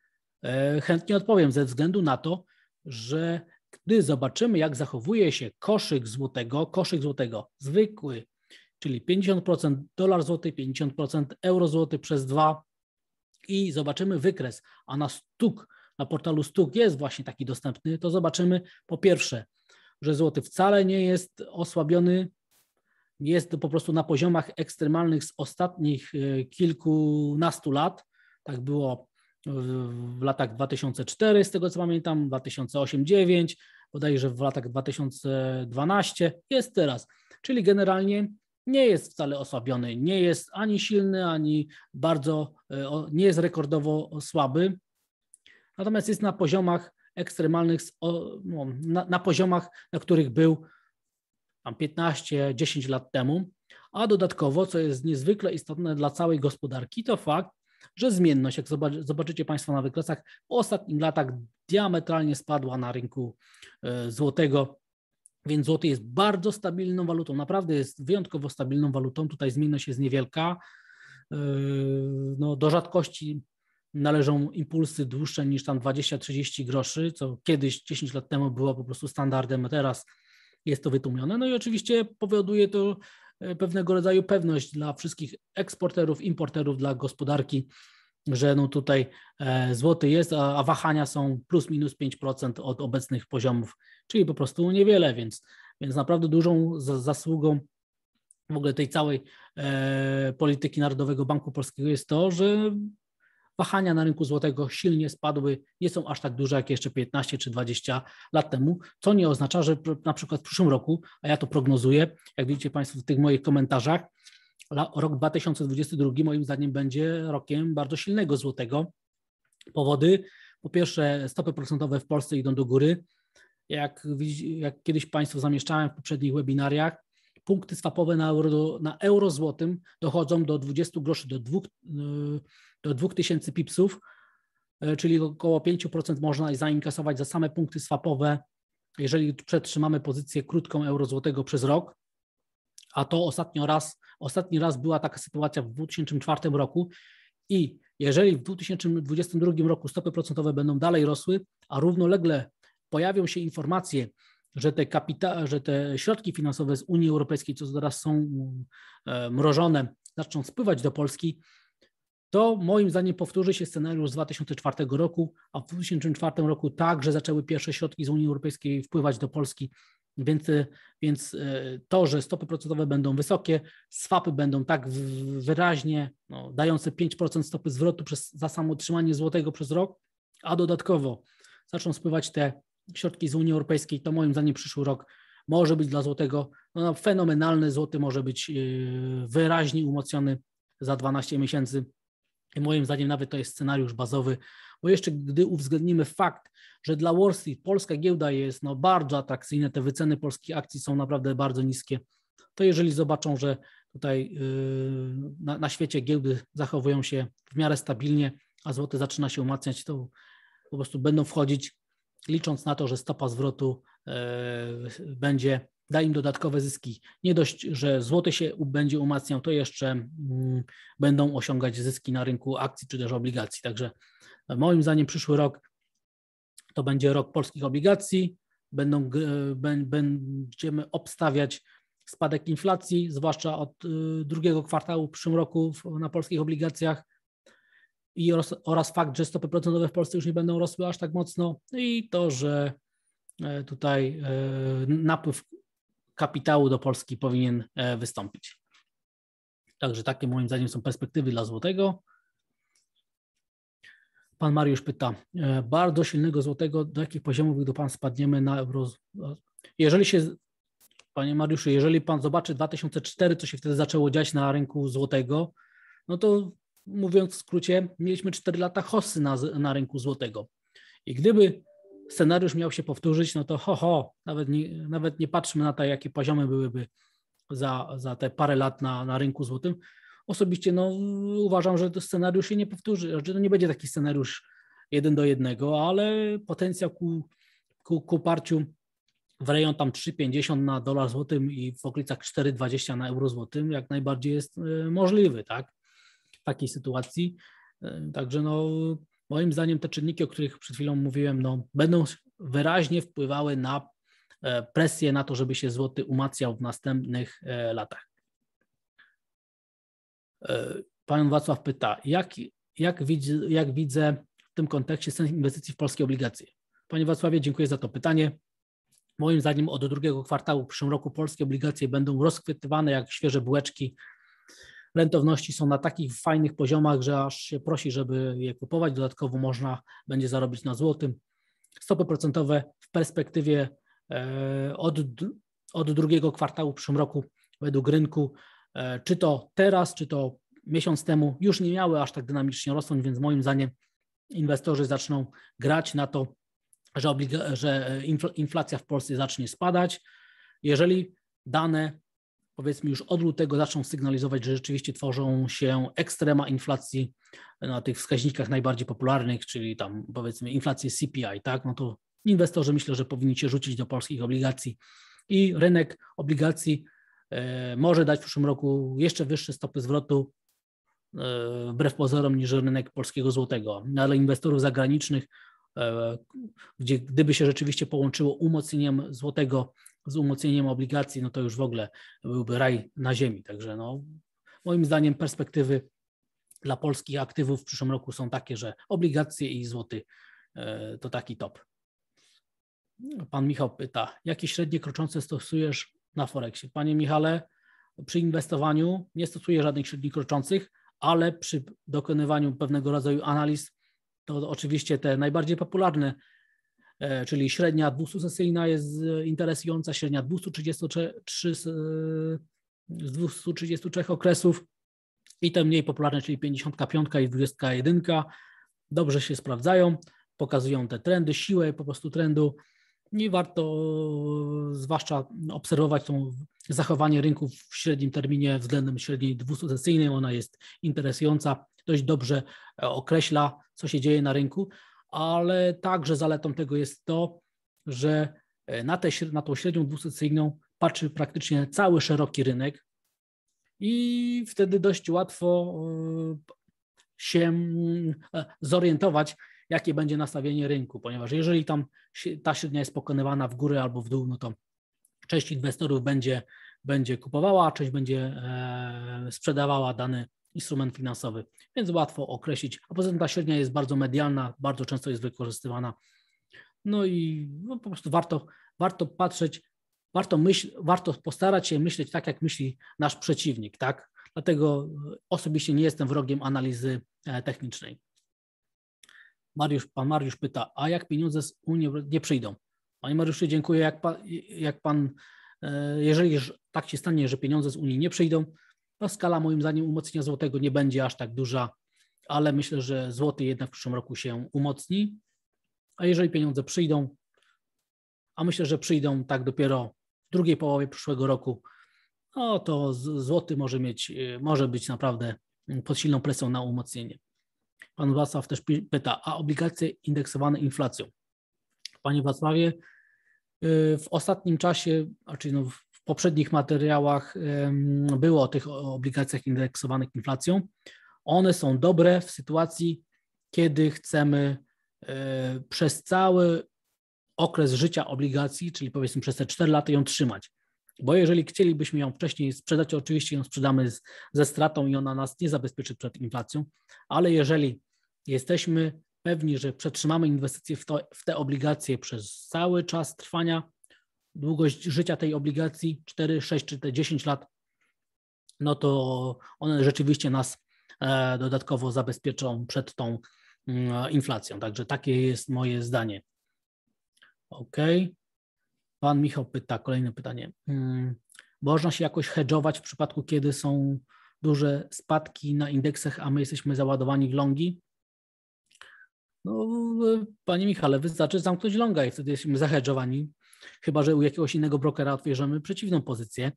chętnie odpowiem ze względu na to, że gdy zobaczymy, jak zachowuje się koszyk złotego, koszyk złotego zwykły, czyli 50% dolar złoty, 50% euro złoty przez dwa i zobaczymy wykres, a na stuk, na portalu stuk jest właśnie taki dostępny, to zobaczymy po pierwsze, że złoty wcale nie jest osłabiony, jest po prostu na poziomach ekstremalnych z ostatnich e, kilkunastu lat. Tak było w latach 2004, z tego co pamiętam, 2008-2009, bodajże w latach 2012, jest teraz. Czyli generalnie nie jest wcale osłabiony, nie jest ani silny, ani bardzo, e, nie jest rekordowo słaby, natomiast jest na poziomach ekstremalnych, no, na, na poziomach, na których był tam 15-10 lat temu, a dodatkowo, co jest niezwykle istotne dla całej gospodarki, to fakt, że zmienność, jak zobaczycie Państwo na wykresach, w ostatnich latach diametralnie spadła na rynku e, złotego. Więc złoty jest bardzo stabilną walutą, naprawdę jest wyjątkowo stabilną walutą. Tutaj zmienność jest niewielka. E, no, do rzadkości należą impulsy dłuższe niż tam 20-30 groszy, co kiedyś 10 lat temu było po prostu standardem, a teraz jest to wytłumione. No i oczywiście powoduje to, E, pewnego rodzaju pewność dla wszystkich eksporterów, importerów, dla gospodarki, że no tutaj e, złoty jest, a wahania są plus minus 5% od obecnych poziomów, czyli po prostu niewiele, więc, więc naprawdę dużą zasługą w ogóle tej całej e, polityki Narodowego Banku Polskiego jest to, że wahania na rynku złotego silnie spadły, nie są aż tak duże jak jeszcze 15 czy 20 lat temu, co nie oznacza, że na przykład w przyszłym roku, a ja to prognozuję, jak widzicie Państwo w tych moich komentarzach, rok 2022 moim zdaniem będzie rokiem bardzo silnego złotego. Powody, po pierwsze stopy procentowe w Polsce idą do góry, jak, jak kiedyś Państwu zamieszczałem w poprzednich webinariach, punkty swapowe na euro, na euro złotym dochodzą do 20 groszy, do 2 do 2000 pipsów, e, czyli około 5% można zainkasować za same punkty swapowe, jeżeli przetrzymamy pozycję krótką euro złotego przez rok. A to ostatnio raz, ostatni raz była taka sytuacja w 2004 roku i jeżeli w 2022 roku stopy procentowe będą dalej rosły, a równolegle pojawią się informacje, że te, kapita- że te środki finansowe z Unii Europejskiej, co teraz są e, mrożone, zaczną spływać do Polski, to moim zdaniem powtórzy się scenariusz z 2004 roku, a w 2004 roku także zaczęły pierwsze środki z Unii Europejskiej wpływać do Polski, więc, y, więc y, to, że stopy procentowe będą wysokie, swapy będą tak wyraźnie no, dające 5% stopy zwrotu przez, za samo utrzymanie złotego przez rok, a dodatkowo zaczną spływać te środki z Unii Europejskiej, to moim zdaniem przyszły rok może być dla złotego no, no fenomenalny, złoty może być y, wyraźnie umocniony za 12 miesięcy i moim zdaniem nawet to jest scenariusz bazowy, bo jeszcze gdy uwzględnimy fakt, że dla Wall Street polska giełda jest no, bardzo atrakcyjna, te wyceny polskich akcji są naprawdę bardzo niskie, to jeżeli zobaczą, że tutaj yy, na, na, świecie giełdy zachowują się w miarę stabilnie, a złoty zaczyna się umacniać, to po prostu będą wchodzić, licząc na to, że stopa zwrotu yy, będzie da im dodatkowe zyski. Nie dość, że złoty się będzie umacniał, to jeszcze mm, będą osiągać zyski na rynku akcji czy też obligacji. Także e, moim zdaniem przyszły rok to będzie rok polskich obligacji, będą, e, będziemy obstawiać spadek inflacji, zwłaszcza od e, drugiego kwartału w przyszłym roku na polskich obligacjach i oraz, oraz fakt, że stopy procentowe w Polsce już nie będą rosły aż tak mocno no i to, że tutaj napływ kapitału do Polski powinien e, wystąpić. Także takie moim zdaniem są perspektywy dla złotego. Pan Mariusz pyta, e, bardzo silnego złotego, do jakich poziomów, do pan spadniemy na euro? Jeżeli się, panie Mariuszu, jeżeli pan zobaczy 2004, co się wtedy zaczęło dziać na rynku złotego, no to mówiąc w skrócie, mieliśmy 4 lata hossy na, na rynku złotego. I gdyby scenariusz miał się powtórzyć, no to ho, ho, nawet nie, nawet nie patrzmy na to, jakie poziomy byłyby za, za te parę lat na, na rynku złotym. Osobiście no, uważam, że to scenariusz się nie powtórzy, że to nie będzie taki scenariusz jeden do jednego, ale potencjał ku, ku, ku parciu w rejon tam 3,50 na dolar złotym i w okolicach 4,20 na euro złotym jak najbardziej jest e, możliwy, tak? W takiej sytuacji. E, także no, moim zdaniem te czynniki, o których przed chwilą mówiłem, no, będą wyraźnie wpływały na e, presję na to, żeby się złoty umacniał w następnych e, latach. E, pan Wacław pyta, jak, jak, widzę, jak widzę w tym kontekście sens inwestycji w polskie obligacje? Panie Wacławie, dziękuję za to pytanie. Moim zdaniem od drugiego kwartału w przyszłym roku polskie obligacje będą rozchwytywane jak świeże bułeczki rentowności są na takich fajnych poziomach, że aż się prosi, żeby je kupować. Dodatkowo można będzie zarobić na złotym. Stopy procentowe w perspektywie e, od, od drugiego kwartału w przyszłym roku według rynku, e, czy to teraz, czy to miesiąc temu, już nie miały aż tak dynamicznie rosnąć, więc moim zdaniem inwestorzy zaczną grać na to, że, że e, inflacja w Polsce zacznie spadać. Jeżeli dane powiedzmy już od lutego zaczną sygnalizować, że rzeczywiście tworzą się ekstrema inflacji na tych wskaźnikach najbardziej popularnych, czyli tam powiedzmy inflację CPI, tak, no to inwestorzy myślę, że powinni się rzucić do polskich obligacji i rynek obligacji e, może dać w przyszłym roku jeszcze wyższe stopy zwrotu e, wbrew pozorom niż rynek polskiego złotego, no, ale inwestorów zagranicznych e, gdzie gdyby się rzeczywiście połączyło umocnieniem złotego z umocnieniem obligacji, no to już w ogóle byłby raj na ziemi. Także no, moim zdaniem perspektywy dla polskich aktywów w przyszłym roku są takie, że obligacje i złoty e, to taki top. Pan Michał pyta, jakie średnie kroczące stosujesz na Forexie? Panie Michale, przy inwestowaniu nie stosuję żadnych średnich kroczących, ale przy dokonywaniu pewnego rodzaju analiz, to oczywiście te najbardziej popularne E, czyli średnia 200-sesyjna jest interesująca, średnia 233 e, z 233 okresów i te mniej popularne, czyli 55 i 21, dobrze się sprawdzają, pokazują te trendy, siłę po prostu trendu Nie warto zwłaszcza obserwować to zachowanie rynku w średnim terminie względem średniej dwusesyjnej. Ona jest interesująca, dość dobrze e, określa, co się dzieje na rynku ale także zaletą tego jest to, że e, na, te na tą średnią dwusesyjną patrzy praktycznie cały szeroki rynek i wtedy dość łatwo e, się e, zorientować, jakie będzie nastawienie rynku, ponieważ jeżeli tam ta średnia jest pokonywana w górę albo w dół, no to część inwestorów będzie, będzie kupowała, a część będzie sprzedawała dany instrument finansowy, więc łatwo określić. A poza tym ta średnia jest bardzo medialna, bardzo często jest wykorzystywana. No i no, po prostu warto, warto patrzeć, warto, myśl, warto postarać się myśleć tak, jak myśli nasz przeciwnik, tak? Dlatego e, osobiście nie jestem wrogiem analizy e, technicznej. Mariusz, pan Mariusz pyta, a jak pieniądze z Unii nie przyjdą? Panie Mariuszu, dziękuję. Jak pan, jak pan e, jeżeli tak się stanie, że pieniądze z Unii nie przyjdą, no skala moim zdaniem umocnienia złotego nie będzie aż tak duża, ale myślę, że złoty jednak w przyszłym roku się umocni. A jeżeli pieniądze przyjdą, a myślę, że przyjdą tak dopiero w drugiej połowie przyszłego roku, no to złoty może, mieć, y, może być naprawdę pod silną presją na umocnienie. Pan Wacław też pyta, a obligacje indeksowane inflacją? Panie Wacławie, y, w ostatnim czasie, znaczy no poprzednich materiałach było o tych obligacjach indeksowanych inflacją. One są dobre w sytuacji, kiedy chcemy e, przez cały okres życia obligacji, czyli powiedzmy przez te 4 lata ją trzymać. Bo jeżeli chcielibyśmy ją wcześniej sprzedać, oczywiście ją sprzedamy z, ze stratą i ona nas nie zabezpieczy przed inflacją, ale jeżeli jesteśmy pewni, że przetrzymamy inwestycje w, to, w te obligacje przez cały czas trwania długość życia tej obligacji 4, 6 czy te 10 lat, no to one rzeczywiście nas e, dodatkowo zabezpieczą przed tą mm, inflacją. Także takie jest moje zdanie. OK. Pan Michał pyta, kolejne pytanie. Mm, można się jakoś hedżować w przypadku, kiedy są duże spadki na indeksach, a my jesteśmy załadowani w longi? No, panie Michale, wystarczy zamknąć longa i wtedy jesteśmy zahedżowani chyba że u jakiegoś innego brokera odwierzymy przeciwną pozycję.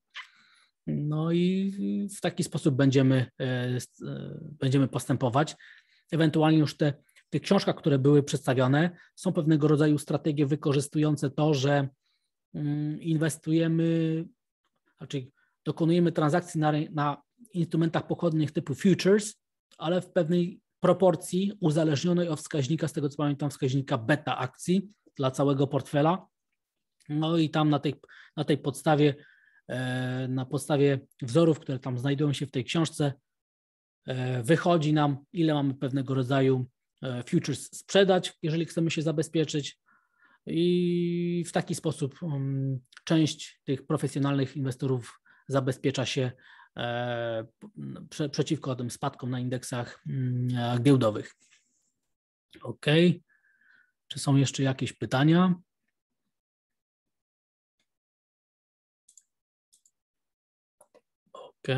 No i w taki sposób będziemy, e, e, będziemy postępować. Ewentualnie już te te tych które były przedstawione, są pewnego rodzaju strategie wykorzystujące to, że mm, inwestujemy, znaczy dokonujemy transakcji na, na instrumentach pochodnych typu futures, ale w pewnej proporcji uzależnionej od wskaźnika, z tego co pamiętam, wskaźnika beta akcji dla całego portfela. No i tam na tej, na tej podstawie, e, na podstawie wzorów, które tam znajdują się w tej książce, e, wychodzi nam, ile mamy pewnego rodzaju e, futures sprzedać, jeżeli chcemy się zabezpieczyć. I w taki sposób mm, część tych profesjonalnych inwestorów zabezpiecza się prze, przeciwko tym spadkom na indeksach mm, giełdowych. Ok. Czy są jeszcze jakieś pytania? OK.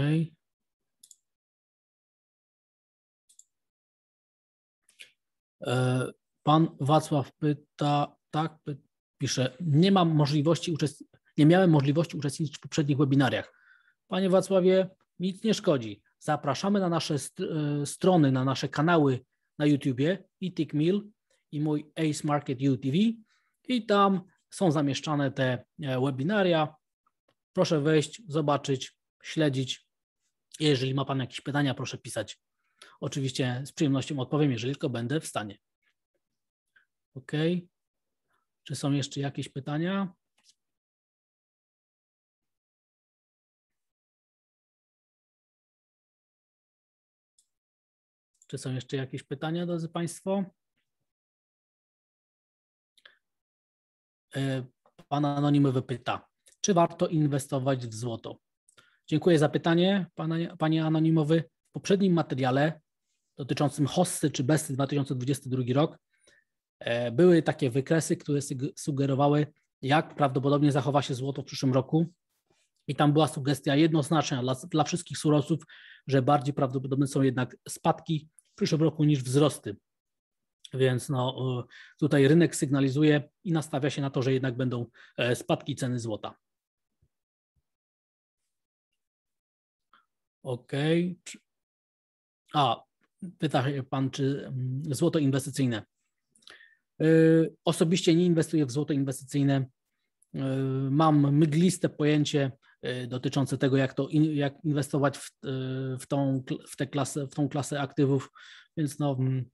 E, pan Wacław pyta, tak, pisze, nie mam możliwości nie miałem możliwości uczestniczyć w poprzednich webinariach. Panie Wacławie, nic nie szkodzi. Zapraszamy na nasze st e, strony, na nasze kanały na YouTubie i Tickmill i mój Ace Market UTV i tam są zamieszczane te e, webinaria. Proszę wejść, zobaczyć, śledzić. Jeżeli ma Pan jakieś pytania, proszę pisać. Oczywiście z przyjemnością odpowiem, jeżeli tylko będę w stanie. OK. Czy są jeszcze jakieś pytania? Czy są jeszcze jakieś pytania, drodzy Państwo? E, pan Anonimowy pyta, czy warto inwestować w złoto? Dziękuję za pytanie, pana, panie anonimowy. W poprzednim materiale dotyczącym hossy czy besty 2022 rok e, były takie wykresy, które sugerowały, jak prawdopodobnie zachowa się złoto w przyszłym roku. I tam była sugestia jednoznaczna dla, dla wszystkich surowców, że bardziej prawdopodobne są jednak spadki w przyszłym roku niż wzrosty. Więc no, e, tutaj rynek sygnalizuje i nastawia się na to, że jednak będą e, spadki ceny złota. OK. A, pyta Pan, czy mm, złoto inwestycyjne. Y, osobiście nie inwestuję w złoto inwestycyjne. Y, mam mgliste pojęcie y, dotyczące tego, jak, to, jak inwestować w, w, tą, w, tę klasę, w tą klasę aktywów, więc no, mm,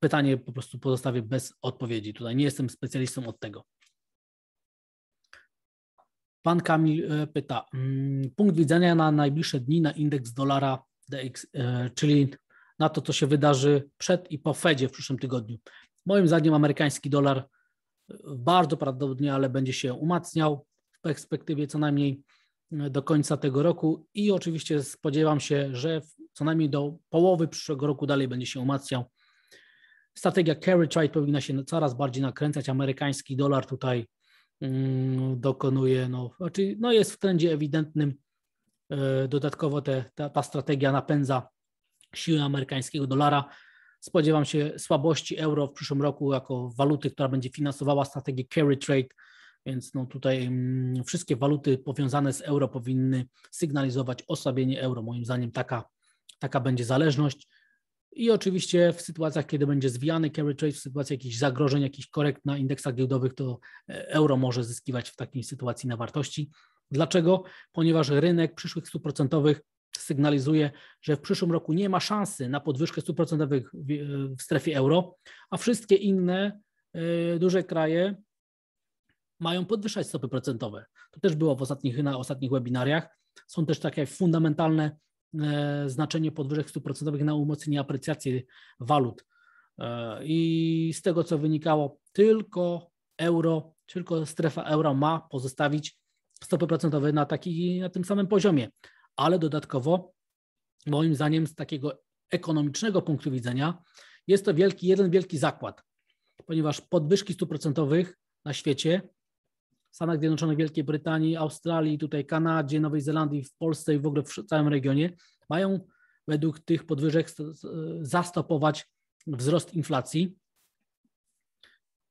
pytanie po prostu pozostawię bez odpowiedzi. Tutaj nie jestem specjalistą od tego. Pan Kamil e, pyta, mm, punkt widzenia na najbliższe dni na indeks dolara DX, e, czyli na to, co się wydarzy przed i po Fedzie w przyszłym tygodniu. Moim zdaniem amerykański dolar e, bardzo prawdopodobnie, ale będzie się umacniał w perspektywie co najmniej do końca tego roku i oczywiście spodziewam się, że co najmniej do połowy przyszłego roku dalej będzie się umacniał. Strategia carry trade powinna się coraz bardziej nakręcać. Amerykański dolar tutaj Mm, dokonuje, no, znaczy, no jest w trendzie ewidentnym. E, dodatkowo te, ta, ta strategia napędza siłę amerykańskiego dolara. Spodziewam się słabości euro w przyszłym roku jako waluty, która będzie finansowała strategię carry trade, więc no tutaj mm, wszystkie waluty powiązane z euro powinny sygnalizować osłabienie euro. Moim zdaniem taka, taka będzie zależność. I oczywiście w sytuacjach, kiedy będzie zwijany carry trade, w sytuacji jakichś zagrożeń, jakichś korekt na indeksach giełdowych, to e, euro może zyskiwać w takiej sytuacji na wartości. Dlaczego? Ponieważ rynek przyszłych stóp procentowych sygnalizuje, że w przyszłym roku nie ma szansy na podwyżkę stóp procentowych e, w strefie euro, a wszystkie inne e, duże kraje mają podwyższać stopy procentowe. To też było w ostatnich, na ostatnich webinariach. Są też takie fundamentalne E, znaczenie podwyżek stóp procentowych na umocnienie aprecjacji walut. E, I z tego, co wynikało, tylko euro, tylko strefa euro ma pozostawić stopy procentowe na, taki, na tym samym poziomie. Ale dodatkowo, moim zdaniem, z takiego ekonomicznego punktu widzenia, jest to wielki, jeden wielki zakład, ponieważ podwyżki stóp procentowych na świecie Stanach Zjednoczonych, Wielkiej Brytanii, Australii, tutaj Kanadzie, Nowej Zelandii, w Polsce i w ogóle w całym regionie, mają według tych podwyżek zastopować wzrost inflacji.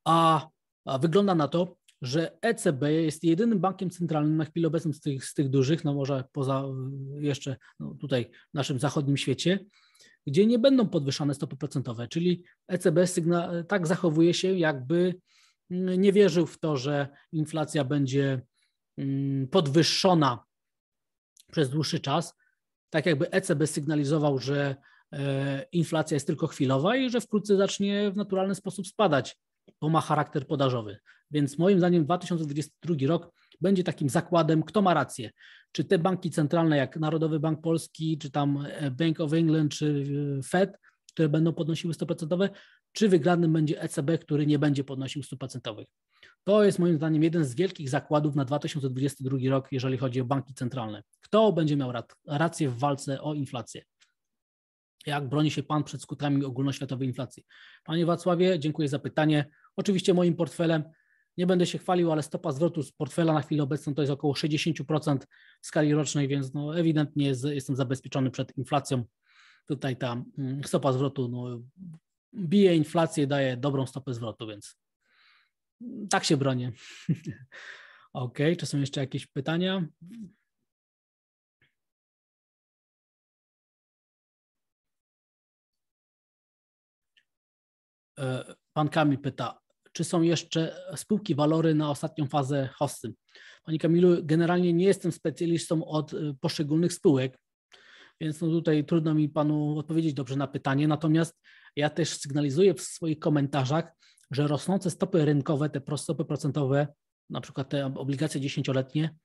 A, a wygląda na to, że ECB jest jedynym bankiem centralnym na chwilę obecną z tych, z tych dużych, no może poza jeszcze no tutaj naszym zachodnim świecie, gdzie nie będą podwyższane stopy procentowe, czyli ECB sygna- tak zachowuje się, jakby nie wierzył w to, że inflacja będzie mm, podwyższona przez dłuższy czas. Tak jakby ECB sygnalizował, że e, inflacja jest tylko chwilowa i że wkrótce zacznie w naturalny sposób spadać, bo ma charakter podażowy. Więc moim zdaniem 2022 rok będzie takim zakładem, kto ma rację. Czy te banki centralne, jak Narodowy Bank Polski, czy tam e, Bank of England, czy e, Fed, które będą podnosiły stopy procentowe, czy wygranym będzie ECB, który nie będzie podnosił stóp procentowych. To jest moim zdaniem jeden z wielkich zakładów na 2022 rok, jeżeli chodzi o banki centralne. Kto będzie miał rację w walce o inflację? Jak broni się Pan przed skutkami ogólnoświatowej inflacji? Panie Wacławie, dziękuję za pytanie. Oczywiście moim portfelem nie będę się chwalił, ale stopa zwrotu z portfela na chwilę obecną to jest około 60% w skali rocznej, więc no ewidentnie jestem zabezpieczony przed inflacją. Tutaj ta mm, stopa zwrotu no, bije inflację, daje dobrą stopę zwrotu, więc tak się bronię. [LAUGHS] ok, czy są jeszcze jakieś pytania? E, pan Kami pyta, czy są jeszcze spółki walory na ostatnią fazę hossy? Panie Kamilu, generalnie nie jestem specjalistą od e, poszczególnych spółek, więc no tutaj trudno mi panu odpowiedzieć dobrze na pytanie. Natomiast ja też sygnalizuję w swoich komentarzach, że rosnące stopy rynkowe, te stopy procentowe, na przykład te obligacje dziesięcioletnie,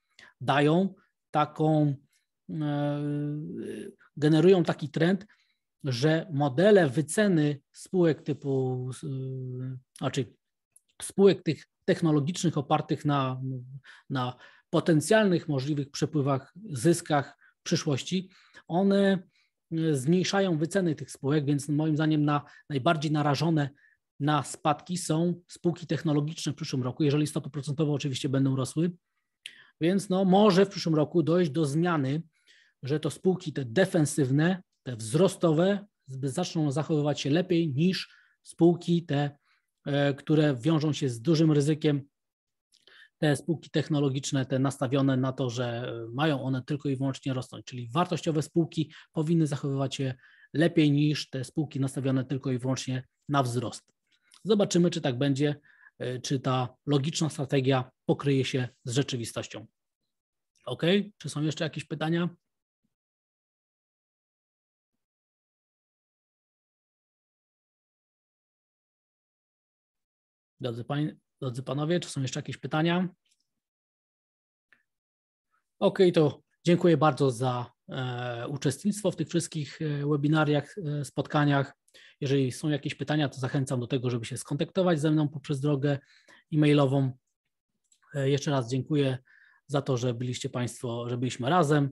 dają taką, e, generują taki trend, że modele wyceny spółek typu, znaczy spółek tych technologicznych opartych na, na potencjalnych możliwych przepływach, zyskach przyszłości, one e, zmniejszają wyceny tych spółek, więc moim zdaniem na, najbardziej narażone na spadki są spółki technologiczne w przyszłym roku, jeżeli stopy procentowe oczywiście będą rosły. Więc no, może w przyszłym roku dojść do zmiany, że to spółki te defensywne, te wzrostowe zaczną zachowywać się lepiej niż spółki te, e, które wiążą się z dużym ryzykiem te spółki technologiczne, te nastawione na to, że e, mają one tylko i wyłącznie rosnąć, czyli wartościowe spółki powinny zachowywać się lepiej niż te spółki nastawione tylko i wyłącznie na wzrost. Zobaczymy, czy tak będzie, e, czy ta logiczna strategia pokryje się z rzeczywistością. Ok, czy są jeszcze jakieś pytania? Drodzy, pań, Drodzy panowie, czy są jeszcze jakieś pytania? OK, to dziękuję bardzo za e, uczestnictwo w tych wszystkich e, webinariach, e, spotkaniach. Jeżeli są jakieś pytania, to zachęcam do tego, żeby się skontaktować ze mną poprzez drogę e-mailową. E, jeszcze raz dziękuję za to, że byliście Państwo, że byliśmy razem,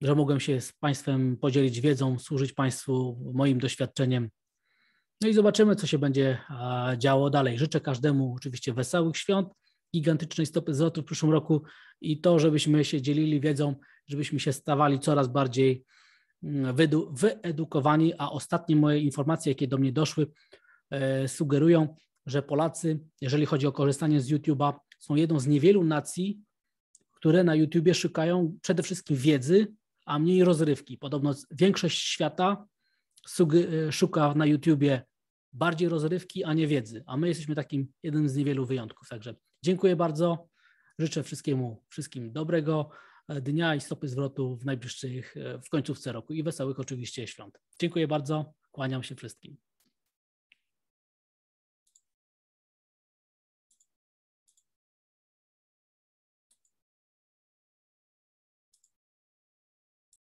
że mogłem się z Państwem podzielić wiedzą, służyć Państwu moim doświadczeniem. No i zobaczymy, co się będzie działo dalej. Życzę każdemu oczywiście wesołych świąt, gigantycznej stopy zwrotu w przyszłym roku i to, żebyśmy się dzielili wiedzą, żebyśmy się stawali coraz bardziej mm, wyedukowani, a ostatnie moje informacje, jakie do mnie doszły, e, sugerują, że Polacy, jeżeli chodzi o korzystanie z YouTube'a, są jedną z niewielu nacji, które na YouTubie szukają przede wszystkim wiedzy, a mniej rozrywki. Podobno większość świata e, szuka na YouTubie bardziej rozrywki, a nie wiedzy. A my jesteśmy takim jednym z niewielu wyjątków. Także dziękuję bardzo. Życzę wszystkiemu, wszystkim dobrego e, dnia i stopy zwrotu w najbliższych, e, w końcówce roku i wesołych oczywiście świąt. Dziękuję bardzo. Kłaniam się wszystkim.